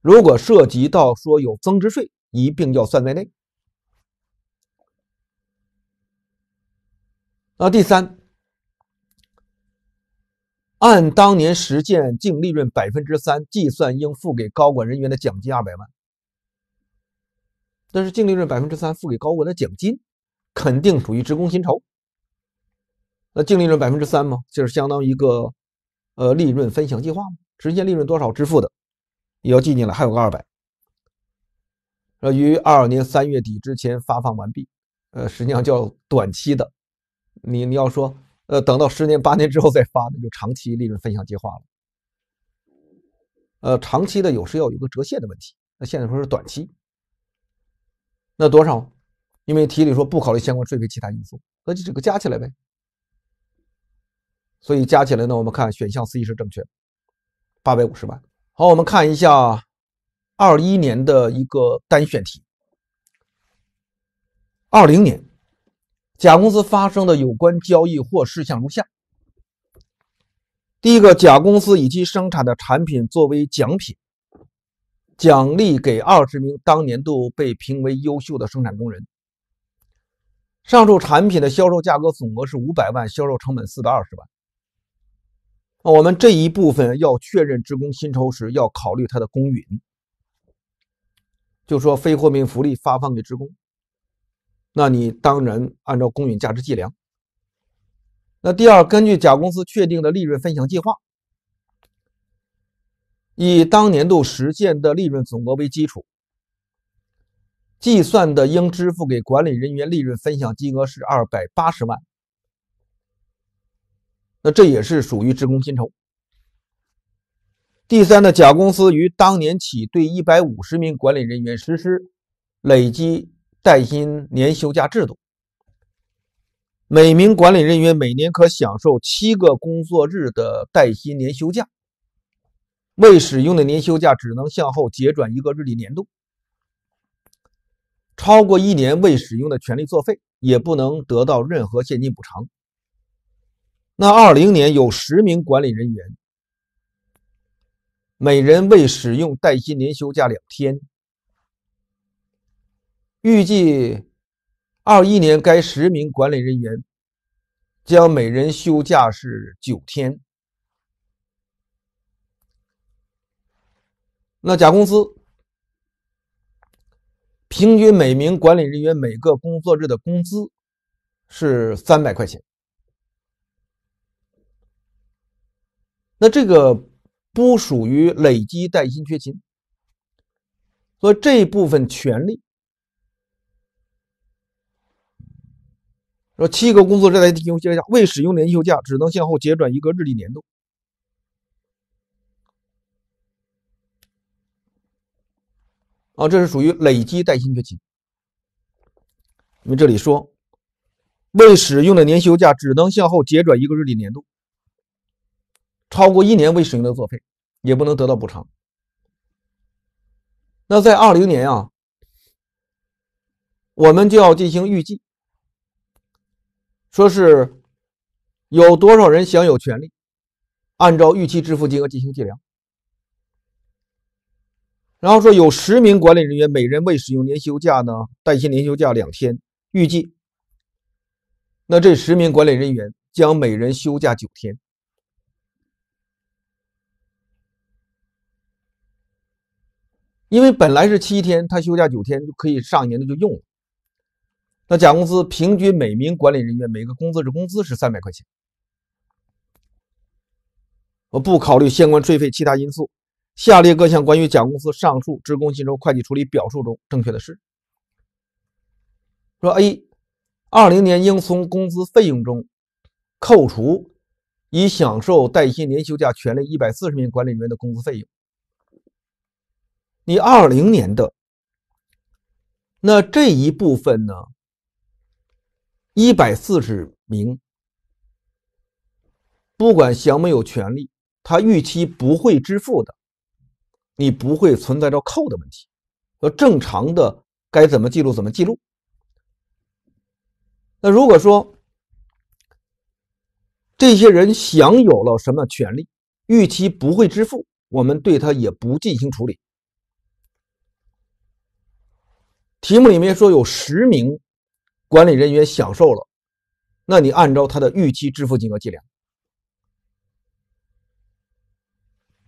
A: 如果涉及到说有增值税，一并要算在内。那第三，按当年实现净利润百分之三计算应付给高管人员的奖金二百万。但是净利润百分之三付给高管的奖金，肯定属于职工薪酬。那净利润百分之三嘛，就是相当于一个。呃，利润分享计划实现利润多少支付的也要记进来，还有个二百。呃，于二二年三月底之前发放完毕。呃，实际上叫短期的。你你要说，呃，等到十年八年之后再发，那就长期利润分享计划了。呃，长期的有时要有个折现的问题。那现在说是短期，那多少？因为题里说不考虑相关税费其他因素，那就整个加起来呗。所以加起来呢，我们看选项 C 是正确，八百五十万。好，我们看一下二一年的一个单选题。二零年，甲公司发生的有关交易或事项如下：第一个，甲公司以其生产的产品作为奖品，奖励给二十名当年度被评为优秀的生产工人。上述产品的销售价格总额是五百万，销售成本四百二十万。我们这一部分要确认职工薪酬时，要考虑他的公允，就说非货币福利发放给职工，那你当然按照公允价值计量。那第二，根据甲公司确定的利润分享计划，以当年度实现的利润总额为基础，计算的应支付给管理人员利润分享金额是二百八十万。那这也是属于职工薪酬。第三呢，甲公司于当年起对一百五十名管理人员实施累积带薪年休假制度，每名管理人员每年可享受七个工作日的带薪年休假，未使用的年休假只能向后结转一个日历年度，超过一年未使用的权利作废，也不能得到任何现金补偿。那二零年有十名管理人员，每人未使用带薪年休假两天。预计二一年该十名管理人员将每人休假是九天。那甲公司平均每名管理人员每个工作日的工资是三百块钱。那这个不属于累积带薪缺勤，所以这部分权利，说七个工作日提供休假未使用年休假，只能向后结转一个日历年度。啊，这是属于累积带薪缺勤，因为这里说未使用的年休假只能向后结转一个日历年度。超过一年未使用的作废，也不能得到补偿。那在二零年啊，我们就要进行预计，说是有多少人享有权利，按照预期支付金额进行计量。然后说有十名管理人员，每人未使用年休假呢，带薪年休假两天。预计，那这十名管理人员将每人休假九天。因为本来是七天，他休假九天就可以上一年的就用了。那甲公司平均每名管理人员每个工资日工资是三百块钱，我不考虑相关税费其他因素。下列各项关于甲公司上述职工薪酬会计处理表述中正确的是：说 A，二零年应从工资费用中扣除以享受带薪年休假权利一百四十名管理人员的工资费用。你二零年的那这一部分呢？一百四十名，不管享没有权利，他逾期不会支付的，你不会存在着扣的问题。要正常的该怎么记录怎么记录。那如果说这些人享有了什么权利，逾期不会支付，我们对他也不进行处理。题目里面说有十名管理人员享受了，那你按照他的预期支付金额计量。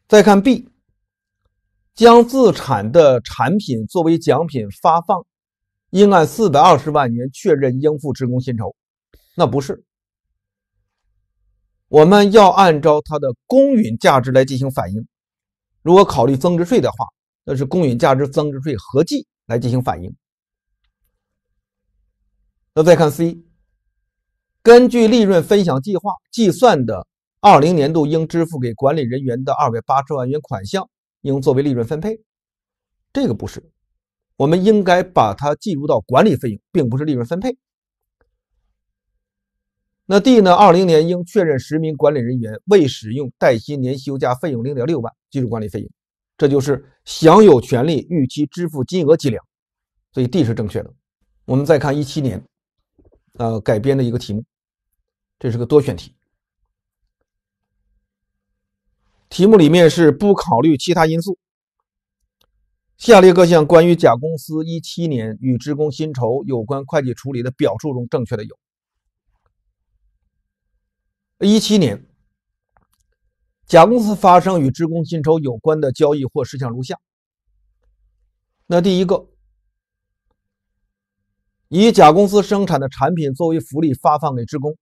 A: 再看 B，将自产的产品作为奖品发放，应按四百二十万元确认应付职工薪酬，那不是，我们要按照它的公允价值来进行反映。如果考虑增值税的话，那是公允价值增值税合计。来进行反映。那再看 C，根据利润分享计划计算的二零年度应支付给管理人员的二百八十万元款项，应作为利润分配。这个不是，我们应该把它计入到管理费用，并不是利润分配。那 D 呢？二零年应确认十名管理人员未使用带薪年休假费用零点六万，计入管理费用。这就是享有权利预期支付金额计量，所以 D 是正确的。我们再看一七年，呃改编的一个题目，这是个多选题。题目里面是不考虑其他因素，下列各项关于甲公司一七年与职工薪酬有关会计处理的表述中正确的有，一七年。甲公司发生与职工薪酬有关的交易或事项如下。那第一个，以甲公司生产的产品作为福利发放给职工，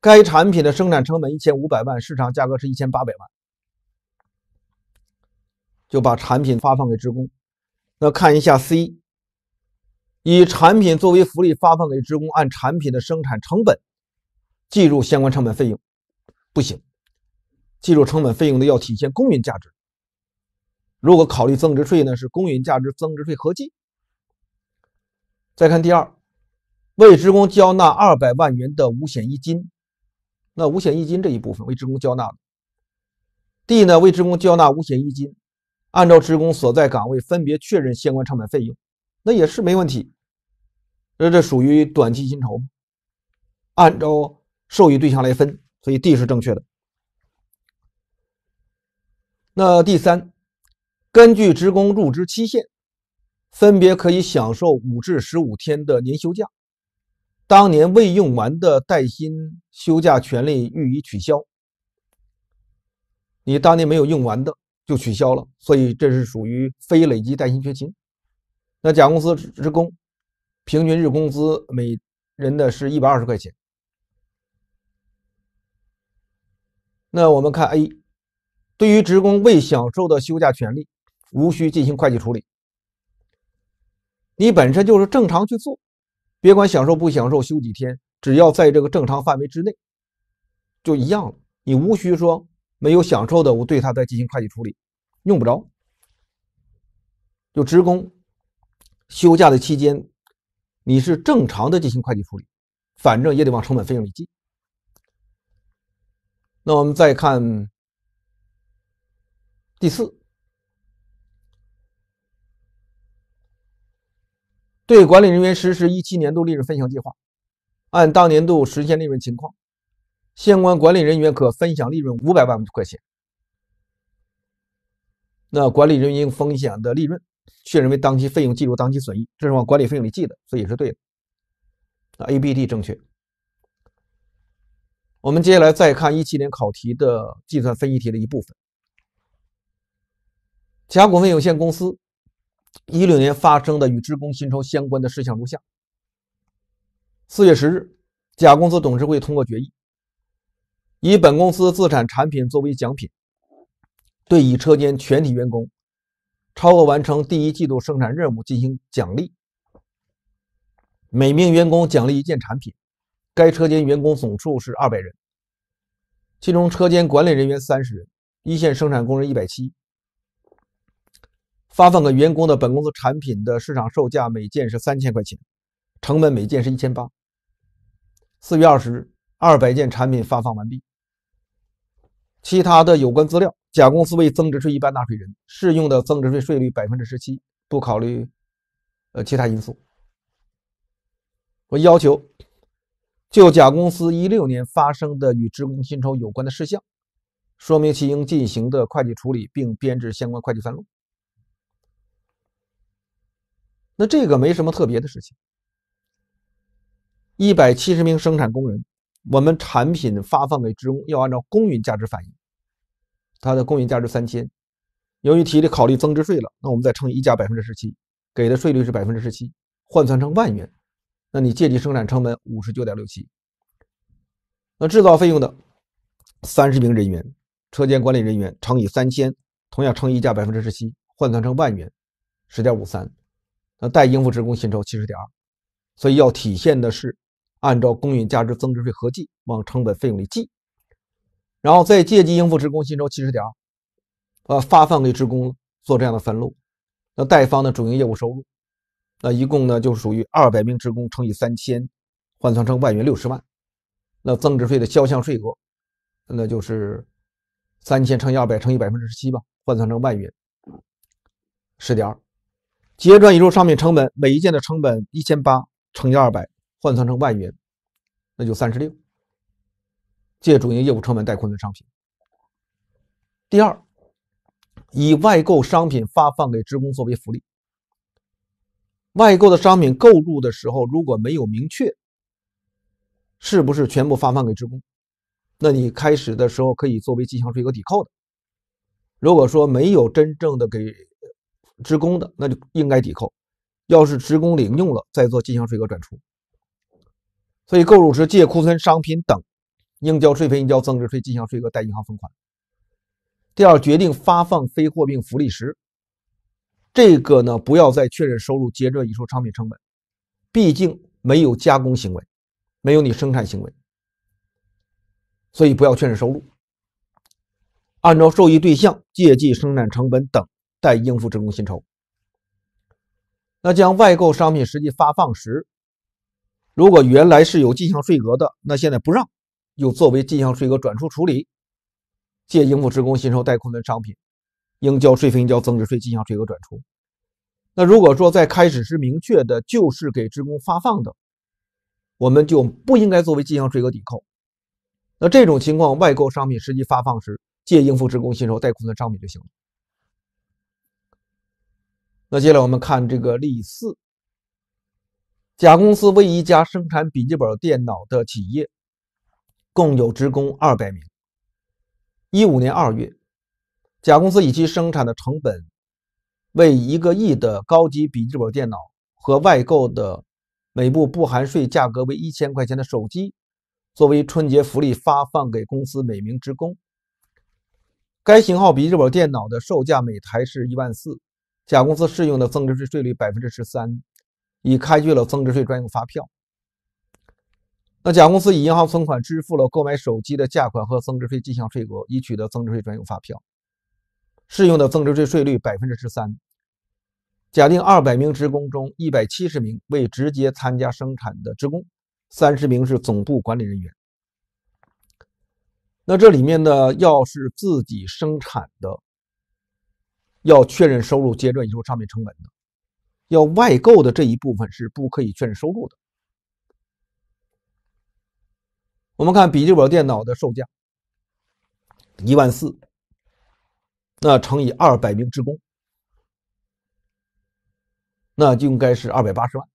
A: 该产品的生产成本一千五百万，市场价格是一千八百万，就把产品发放给职工。那看一下 C，以产品作为福利发放给职工，按产品的生产成本计入相关成本费用，不行。计入成本费用的要体现公允价值。如果考虑增值税呢？是公允价值增值税合计。再看第二，为职工交纳二百万元的五险一金，那五险一金这一部分为职工交纳的。D 呢？为职工交纳五险一金，按照职工所在岗位分别确认相关成本费用，那也是没问题。那这属于短期薪酬，按照受益对象来分，所以 D 是正确的。那第三，根据职工入职期限，分别可以享受五至十五天的年休假，当年未用完的带薪休假权利予以取消。你当年没有用完的就取消了，所以这是属于非累积带薪缺勤。那甲公司职工平均日工资每人的是一百二十块钱。那我们看 A。对于职工未享受的休假权利，无需进行会计处理。你本身就是正常去做，别管享受不享受休几天，只要在这个正常范围之内，就一样了。你无需说没有享受的，我对他再进行会计处理，用不着。就职工休假的期间，你是正常的进行会计处理，反正也得往成本费用里记。那我们再看。第四，对管理人员实施一七年度利润分享计划，按当年度实现利润情况，相关管理人员可分享利润五百万块钱。那管理人员分享的利润确认为当期费用，计入当期损益，这是往管理费用里记的，所以是对的。a B、D 正确。我们接下来再看一七年考题的计算分析题的一部分。甲股份有限公司一六年发生的与职工薪酬相关的事项如下：四月十日，甲公司董事会通过决议，以本公司自产产品作为奖品，对乙车间全体员工超额完成第一季度生产任务进行奖励，每名员工奖励一件产品。该车间员工总数是二百人，其中车间管理人员三十人，一线生产工人一百七。发放给员工的本公司产品的市场售价每件是三千块钱，成本每件是一千八。四月二十日，二百件产品发放完毕。其他的有关资料：甲公司为增值税一般纳税人，适用的增值税税率百分之十七，不考虑呃其他因素。我要求就甲公司一六年发生的与职工薪酬有关的事项，说明其应进行的会计处理，并编制相关会计分录。那这个没什么特别的事情。一百七十名生产工人，我们产品发放给职工要按照公允价值反映，它的公允价值三千。由于题里考虑增值税了，那我们再乘以一加百分之十七，给的税率是百分之十七，换算成万元，那你借记生产成本五十九点六七。那制造费用的三十名人员，车间管理人员乘以三千，同样乘以一加百分之十七，换算成万元，十点五三。那待应付职工薪酬七十点二，所以要体现的是按照公允价值增值税合计往成本费用里记，然后再借记应付职工薪酬七十点二，呃，发放给职工做这样的分录。那贷方的主营业务收入，那一共呢就属于二百名职工乘以三千，换算成万元六十万。那增值税的销项税额，那就是三千乘以二百乘以百分之十七吧，换算成万元十点二。企业转移入商品成本，每一件的成本一千八乘以二百，换算成万元，那就三十六。借主营业务成本贷款的商品。第二，以外购商品发放给职工作为福利。外购的商品购入的时候，如果没有明确是不是全部发放给职工，那你开始的时候可以作为进项税额抵扣的。如果说没有真正的给。职工的那就应该抵扣，要是职工领用了再做进项税额转出。所以购入时借库存商品等应交税费应交增值税进项税额贷银行存款。第二，决定发放非货币福利时，这个呢不要再确认收入，接着以收商品成本，毕竟没有加工行为，没有你生产行为，所以不要确认收入。按照受益对象借记生产成本等。待应付职工薪酬。那将外购商品实际发放时，如果原来是有进项税额的，那现在不让又作为进项税额转出处理，借应付职工薪酬贷库存商品，应交税费应交增值税进项税额转出。那如果说在开始时明确的，就是给职工发放的，我们就不应该作为进项税额抵扣。那这种情况，外购商品实际发放时，借应付职工薪酬贷库存商品就行了。那接下来我们看这个例四。甲公司为一家生产笔记本电脑的企业，共有职工二百名。一五年二月，甲公司以其生产的成本为一个亿的高级笔记本电脑和外购的每部不含税价格为一千块钱的手机，作为春节福利发放给公司每名职工。该型号笔记本电脑的售价每台是一万四。甲公司适用的增值税税率百分之十三，已开具了增值税专用发票。那甲公司以银行存款支付了购买手机的价款和增值税进项税额，已取得增值税专用发票，适用的增值税税率百分之十三。假定二百名职工中，一百七十名为直接参加生产的职工，三十名是总部管理人员。那这里面呢，要是自己生产的。要确认收入，结转以后上面成本的，要外购的这一部分是不可以确认收入的。我们看笔记本电脑的售价一万四，那乘以二百名职工，那就应该是二百八十万。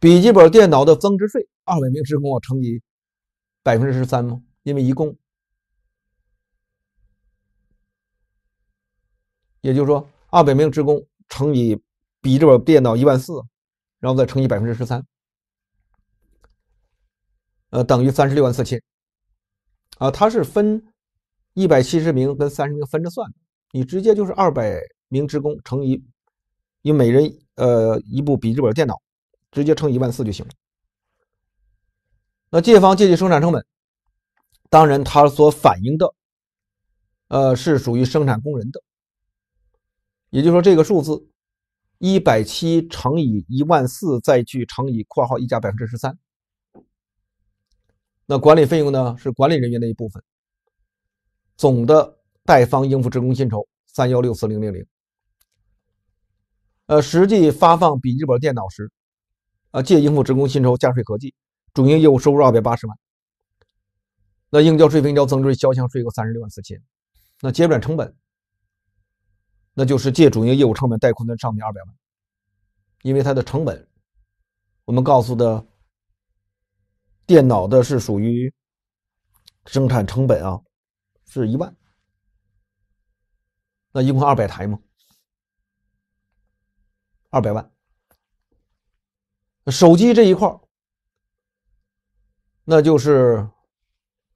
A: 笔记本电脑的增值税，二百名职工要乘以百分之十三吗？因为一共。也就是说，二百名职工乘以笔记本电脑一万四，然后再乘以百分之十三，呃，等于三十六万四千。啊，它是分一百七十名跟三十名分着算，你直接就是二百名职工乘以，你每人呃一部笔记本电脑，直接乘一万四就行了。那借方借记生产成本，当然它所反映的，呃，是属于生产工人的。也就是说，这个数字一百七乘以一万四，再去乘以（括号一加百分之十三）。那管理费用呢，是管理人员的一部分。总的贷方应付职工薪酬三幺六四零零零。呃，实际发放笔记本电脑时，呃，借应付职工薪酬加税合计主营业务收入二百八十万。那应交税应交增值税销项税额三十六万四千。那结转成本。那就是借主营业务成本贷款的上面二百万，因为它的成本，我们告诉的电脑的是属于生产成本啊，是一万，那一共二百台嘛，二百万。手机这一块那就是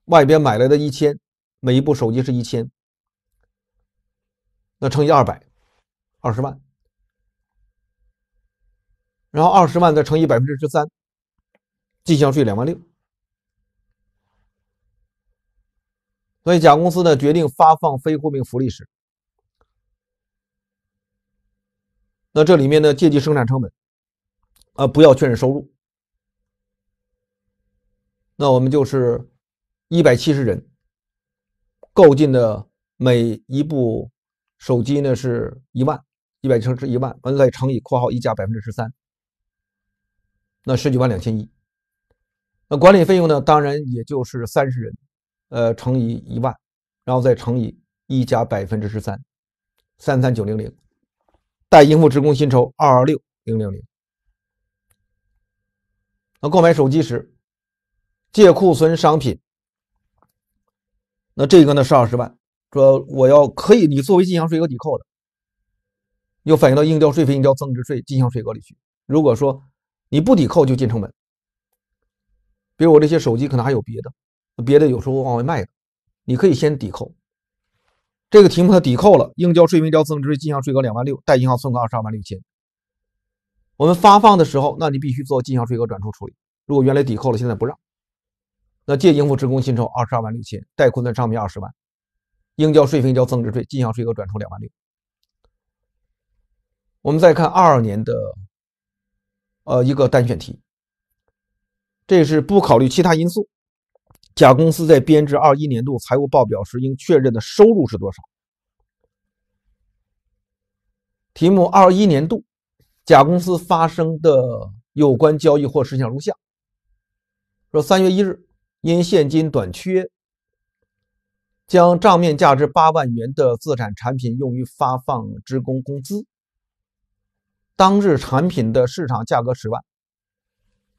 A: 外边买来的一千，每一部手机是一千。那乘以二百，二十万，然后二十万再乘以百分之十三，进项税两万六。所以，甲公司呢决定发放非货币福利时，那这里面呢借记生产成本，啊，不要确认收入。那我们就是一百七十人购进的每一部。手机呢是一万，一百乘是一万，完了再乘以括号一加百分之十三，那十九万两千一。那管理费用呢，当然也就是三十人，呃，乘以一万，然后再乘以一加百分之十三，三三九零零。带应付职工薪酬二二六零零零。那购买手机时，借库存商品，那这个呢是二十万。说我要可以，你作为进项税额抵扣的，又反映到应交税费、应交增值税、进项税额里去。如果说你不抵扣就进成本，比如我这些手机可能还有别的，别的有时候往外卖的，你可以先抵扣。这个题目它抵扣了，应交税费、应交增值税、进项税额两万六，贷银行存款二十二万六千。我们发放的时候，那你必须做进项税额转出处理。如果原来抵扣了，现在不让，那借应付职工薪酬二十二万六千，贷库存账面二十万。应交税应交增值税进项税额转出两万六。我们再看二二年的，呃，一个单选题，这是不考虑其他因素，甲公司在编制二一年度财务报表时应确认的收入是多少？题目：二一年度，甲公司发生的有关交易或事项如下：说三月一日，因现金短缺。将账面价值八万元的资产产品用于发放职工工资，当日产品的市场价格十万，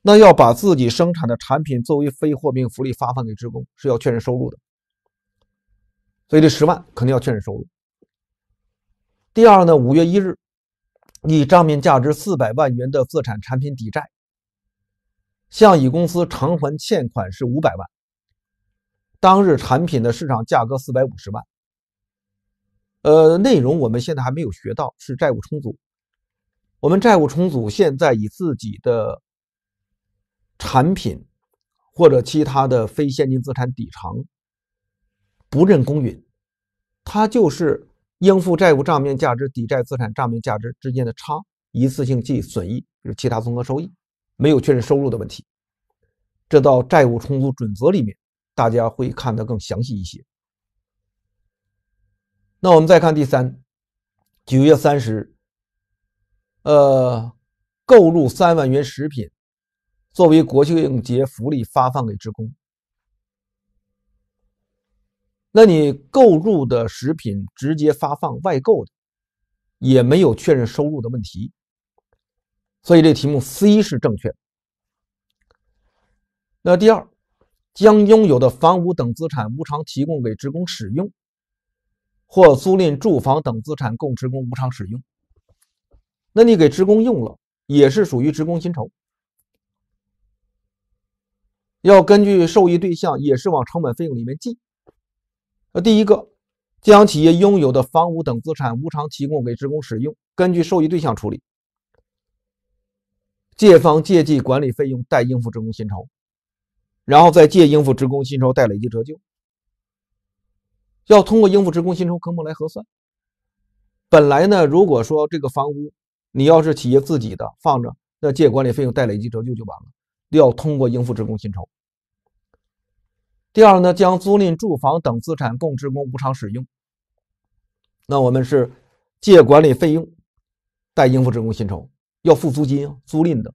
A: 那要把自己生产的产品作为非货币福利发放给职工是要确认收入的，所以这十万肯定要确认收入。第二呢，五月一日，以账面价值四百万元的资产产品抵债，向乙公司偿还欠款是五百万。当日产品的市场价格四百五十万。呃，内容我们现在还没有学到是债务重组。我们债务重组现在以自己的产品或者其他的非现金资产抵偿，不认公允。它就是应付债务账面价值抵债资产账面价值之间的差，一次性计损益，就是其他综合收益，没有确认收入的问题。这到债务重组准则里面。大家会看得更详细一些。那我们再看第三，九月三十，呃，购入三万元食品，作为国庆节福利发放给职工。那你购入的食品直接发放外购的，也没有确认收入的问题，所以这题目 C 是正确的。那第二。将拥有的房屋等资产无偿提供给职工使用，或租赁住房等资产供职工无偿使用，那你给职工用了也是属于职工薪酬，要根据受益对象也是往成本费用里面记。呃，第一个，将企业拥有的房屋等资产无偿提供给职工使用，根据受益对象处理，借方借记管理费用，代应付职工薪酬。然后再借应付职工薪酬带累计折旧，要通过应付职工薪酬科目来核算。本来呢，如果说这个房屋你要是企业自己的放着，那借管理费用带累计折旧就完了。要通过应付职工薪酬。第二呢，将租赁住房等资产供职工无偿使用，那我们是借管理费用带应付职工薪酬，要付租金租赁的，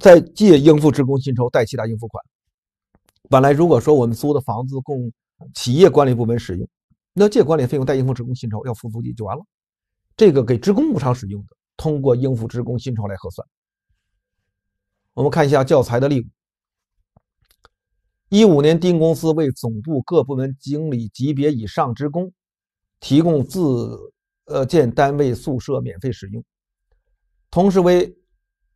A: 再借应付职工薪酬带其他应付款。本来如果说我们租的房子供企业管理部门使用，那借管理费用贷应付职工薪酬，要付租金就完了。这个给职工无偿使用的，通过应付职工薪酬来核算。我们看一下教材的例五，一五年丁公司为总部各部门经理级别以上职工提供自呃建单位宿舍免费使用，同时为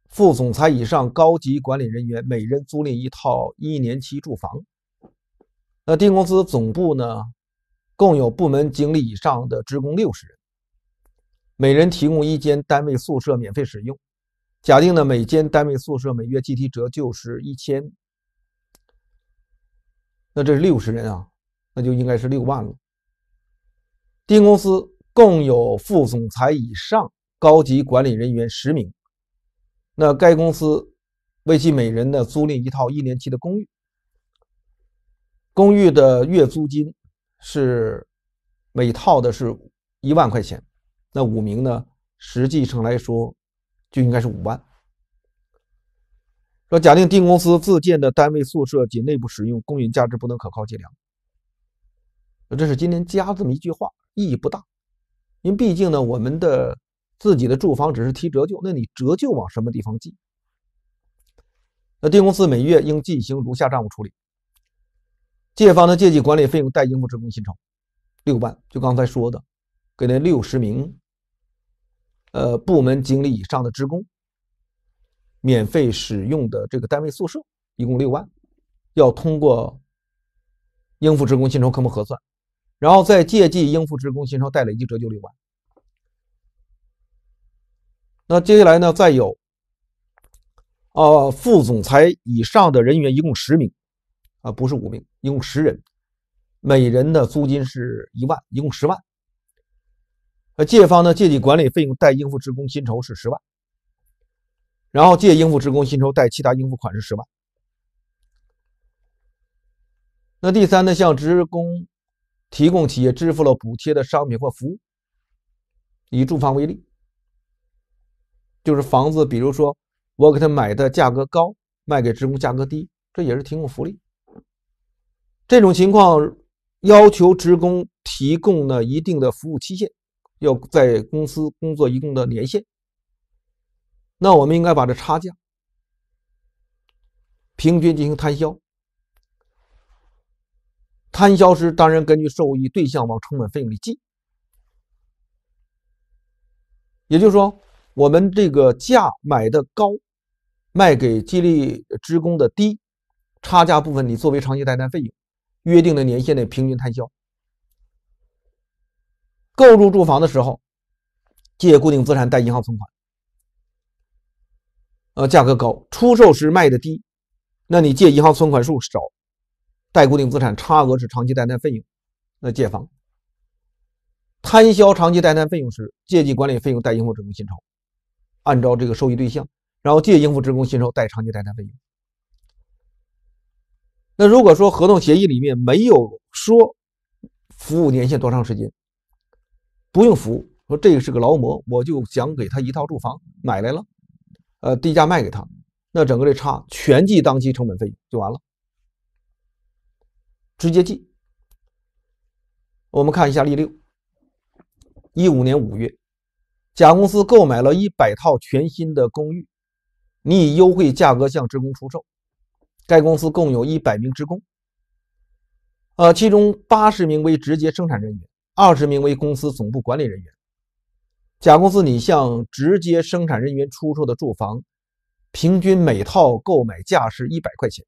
A: 副总裁以上高级管理人员每人租赁一套一年期住房。那丁公司总部呢，共有部门经理以上的职工六十人，每人提供一间单位宿舍免费使用。假定呢，每间单位宿舍每月计提折旧是一千。那这是六十人啊，那就应该是六万了。丁公司共有副总裁以上高级管理人员十名。那该公司为其每人呢租赁一套一年期的公寓，公寓的月租金是每套的是一万块钱，那五名呢，实际上来说就应该是五万。说假定丁公司自建的单位宿舍仅内部使用，公允价值不能可靠计量。这是今天加这么一句话，意义不大，因为毕竟呢，我们的。自己的住房只是提折旧，那你折旧往什么地方寄？那地公司每月应进行如下账务处理：借方的借记管理费用，贷应付职工薪酬六万。就刚才说的，给那六十名呃部门经理以上的职工免费使用的这个单位宿舍，一共六万，要通过应付职工薪酬科目核算，然后再借记应付职工薪酬，带累计折旧六万。那接下来呢？再有，啊，副总裁以上的人员一共十名，啊，不是五名，一共十人，每人的租金是一万，一共十万。那借方呢？借记管理费用，带应付职工薪酬是十万。然后借应付职工薪酬，带其他应付款是十万。那第三呢？向职工提供企业支付了补贴的商品或服务，以住房为例。就是房子，比如说我给他买的价格高，卖给职工价格低，这也是提供福利。这种情况要求职工提供了一定的服务期限，要在公司工作一定的年限。那我们应该把这差价平均进行摊销。摊销时当然根据受益对象往成本费用里记，也就是说。我们这个价买的高，卖给激励职工的低，差价部分你作为长期带单费用，约定的年限内平均摊销。购入住房的时候，借固定资产，贷银行存款。呃，价格高，出售时卖的低，那你借银行存款数少，贷固定资产差额是长期待单费用，那借方摊销长期待单费用时，借记管理费用，贷应付职工薪酬。按照这个受益对象，然后借应付职工薪酬贷长期贷摊费用。那如果说合同协议里面没有说服务年限多长时间，不用服务，说这是个劳模，我就想给他一套住房买来了，呃，低价卖给他，那整个这差全记当期成本费用就完了，直接记。我们看一下例六，一五年五月。甲公司购买了一百套全新的公寓，你以优惠价格向职工出售。该公司共有一百名职工，呃，其中八十名为直接生产人员，二十名为公司总部管理人员。甲公司，你向直接生产人员出售的住房，平均每套购买价是一百块钱，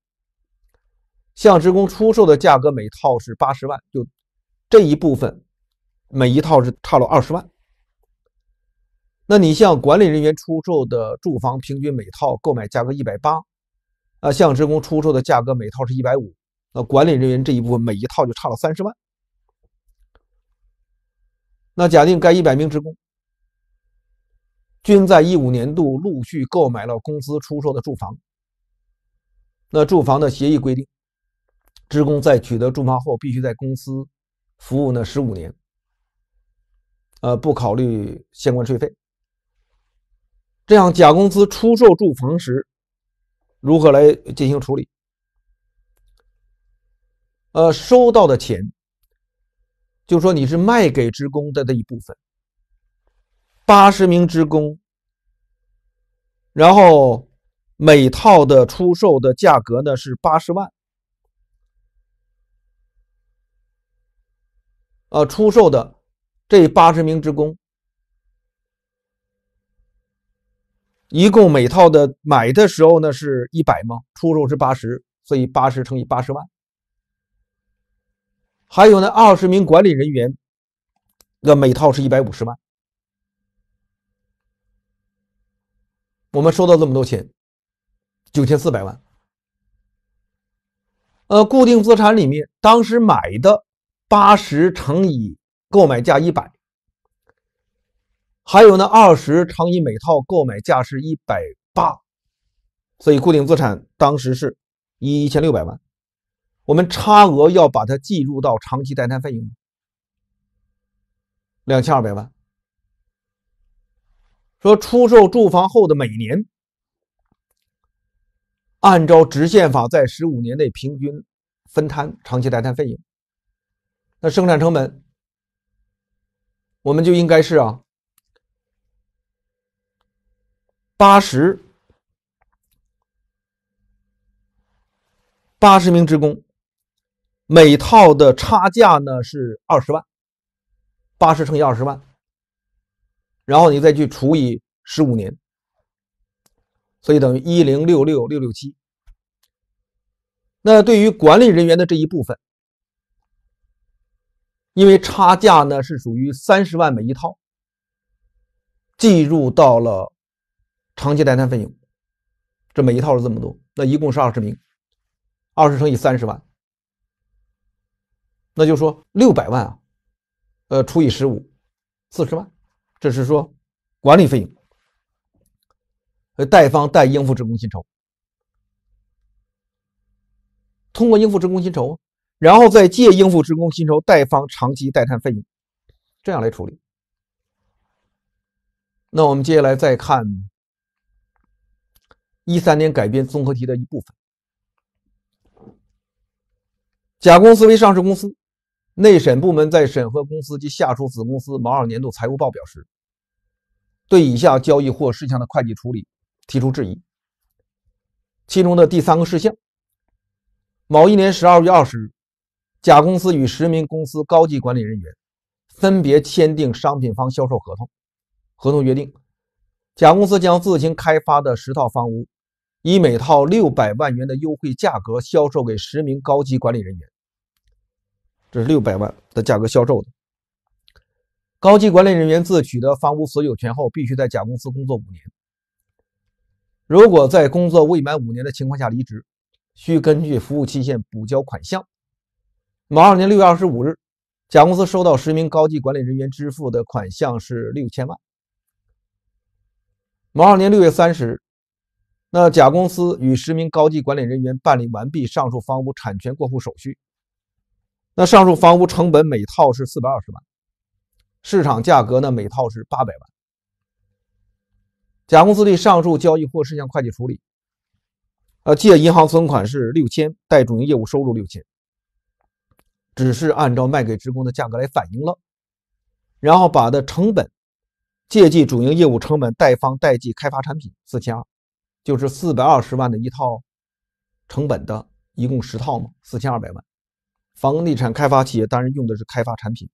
A: 向职工出售的价格每套是八十万，就这一部分，每一套是差了二十万。那你向管理人员出售的住房，平均每套购买价格一百八，啊，向职工出售的价格每套是一百五，那管理人员这一部分每一套就差了三十万。那假定该一百名职工均在一五年度陆续购买了公司出售的住房，那住房的协议规定，职工在取得住房后必须在公司服务呢十五年，呃，不考虑相关税费。这样，甲公司出售住房时，如何来进行处理？呃，收到的钱，就说你是卖给职工的这一部分，八十名职工，然后每套的出售的价格呢是八十万，呃，出售的这八十名职工。一共每套的买的时候呢是100吗？出售是80，所以80乘以80万。还有呢，20名管理人员那每套是150万。我们收到这么多钱，9400万。呃，固定资产里面当时买的80乘以购买价100。还有那二十乘以每套购买价是一百八，所以固定资产当时是一千六百万，我们差额要把它计入到长期待摊费用，两千二百万。说出售住房后的每年，按照直线法在十五年内平均分摊长期待摊费用，那生产成本我们就应该是啊。八十，八十名职工，每套的差价呢是二十万，八十乘以二十万，然后你再去除以十五年，所以等于一零六六六六七。那对于管理人员的这一部分，因为差价呢是属于三十万每一套，计入到了。长期待摊费用，这每一套是这么多，那一共是二十名，二十乘以三十万，那就说六百万啊，呃除以十五，四十万，这是说管理费用，贷方贷应付职工薪酬，通过应付职工薪酬，然后再借应付职工薪酬，贷方长期待摊费用，这样来处理。那我们接下来再看。一三年改编综合题的一部分。甲公司为上市公司，内审部门在审核公司及下属子公司毛二年度财务报表时，对以下交易或事项的会计处理提出质疑。其中的第三个事项：某一年十二月二十日，甲公司与十名公司高级管理人员分别签订商品房销售合同，合同约定，甲公司将自行开发的十套房屋。以每套六百万元的优惠价格销售给十名高级管理人员，这是六百万的价格销售的。高级管理人员自取得房屋所有权后，必须在甲公司工作五年。如果在工作未满五年的情况下离职，需根据服务期限补交款项。某二年六月二十五日，甲公司收到十名高级管理人员支付的款项是六千万。某二年六月三十日。那甲公司与十名高级管理人员办理完毕上述房屋产权过户手续。那上述房屋成本每套是四百二十万，市场价格呢每套是八百万。甲公司的上述交易或事项会计处理：呃，借银行存款是六千，贷主营业务收入六千，只是按照卖给职工的价格来反映了。然后把的成本借记主营业务成本，贷方贷记开发产品四千二。就是四百二十万的一套，成本的一共十套嘛，四千二百万。房地产开发企业当然用的是开发产品。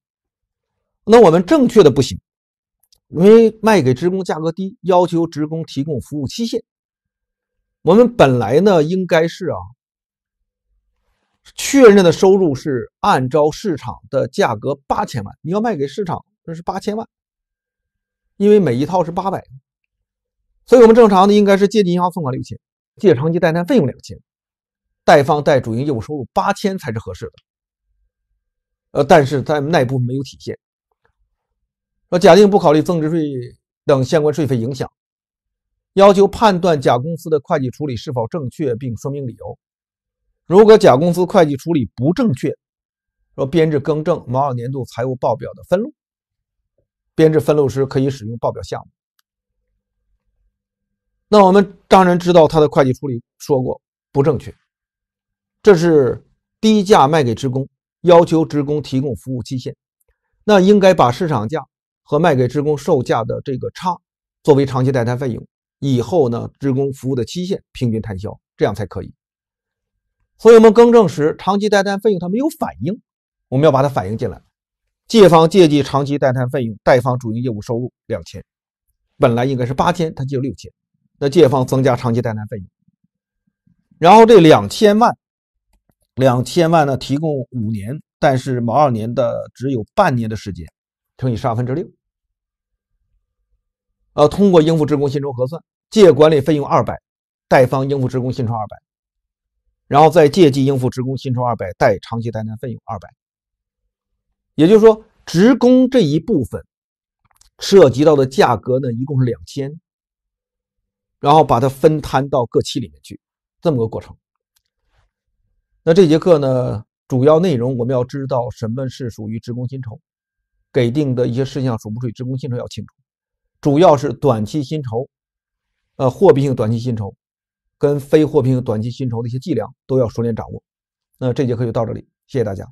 A: 那我们正确的不行，因为卖给职工价格低，要求职工提供服务期限。我们本来呢应该是啊，确认的收入是按照市场的价格八千万，你要卖给市场那是八千万，因为每一套是八百。所以我们正常的应该是借记银行存款六千，借长期贷摊费用两千，贷方贷主营业务收入八千才是合适的。呃，但是在内部没有体现。说假定不考虑增值税等相关税费影响，要求判断甲公司的会计处理是否正确，并说明理由。如果甲公司会计处理不正确，说编制更正某年度财务报表的分录。编制分录时可以使用报表项目。那我们当然知道他的会计处理说过不正确，这是低价卖给职工，要求职工提供服务期限，那应该把市场价和卖给职工售价的这个差作为长期待摊费用，以后呢职工服务的期限平均摊销，这样才可以。所以我们更正时，长期待摊费用它没有反应，我们要把它反映进来。借方借记长期待摊费用，贷方主营业务收入两千，本来应该是八千，他借六千。那借方增加长期贷款费用，然后这两千万，两千万呢提供五年，但是某二年的只有半年的时间，乘以十二分之六。呃，通过应付职工薪酬核算，借管理费用二百，贷方应付职工薪酬二百，然后再借记应付职工薪酬二百，贷长期贷款费用二百。也就是说，职工这一部分涉及到的价格呢，一共是两千。然后把它分摊到各期里面去，这么个过程。那这节课呢，主要内容我们要知道什么是属于职工薪酬，给定的一些事项属不属于职工薪酬要清楚。主要是短期薪酬，呃，货币性短期薪酬跟非货币性短期薪酬的一些计量都要熟练掌握。那这节课就到这里，谢谢大家。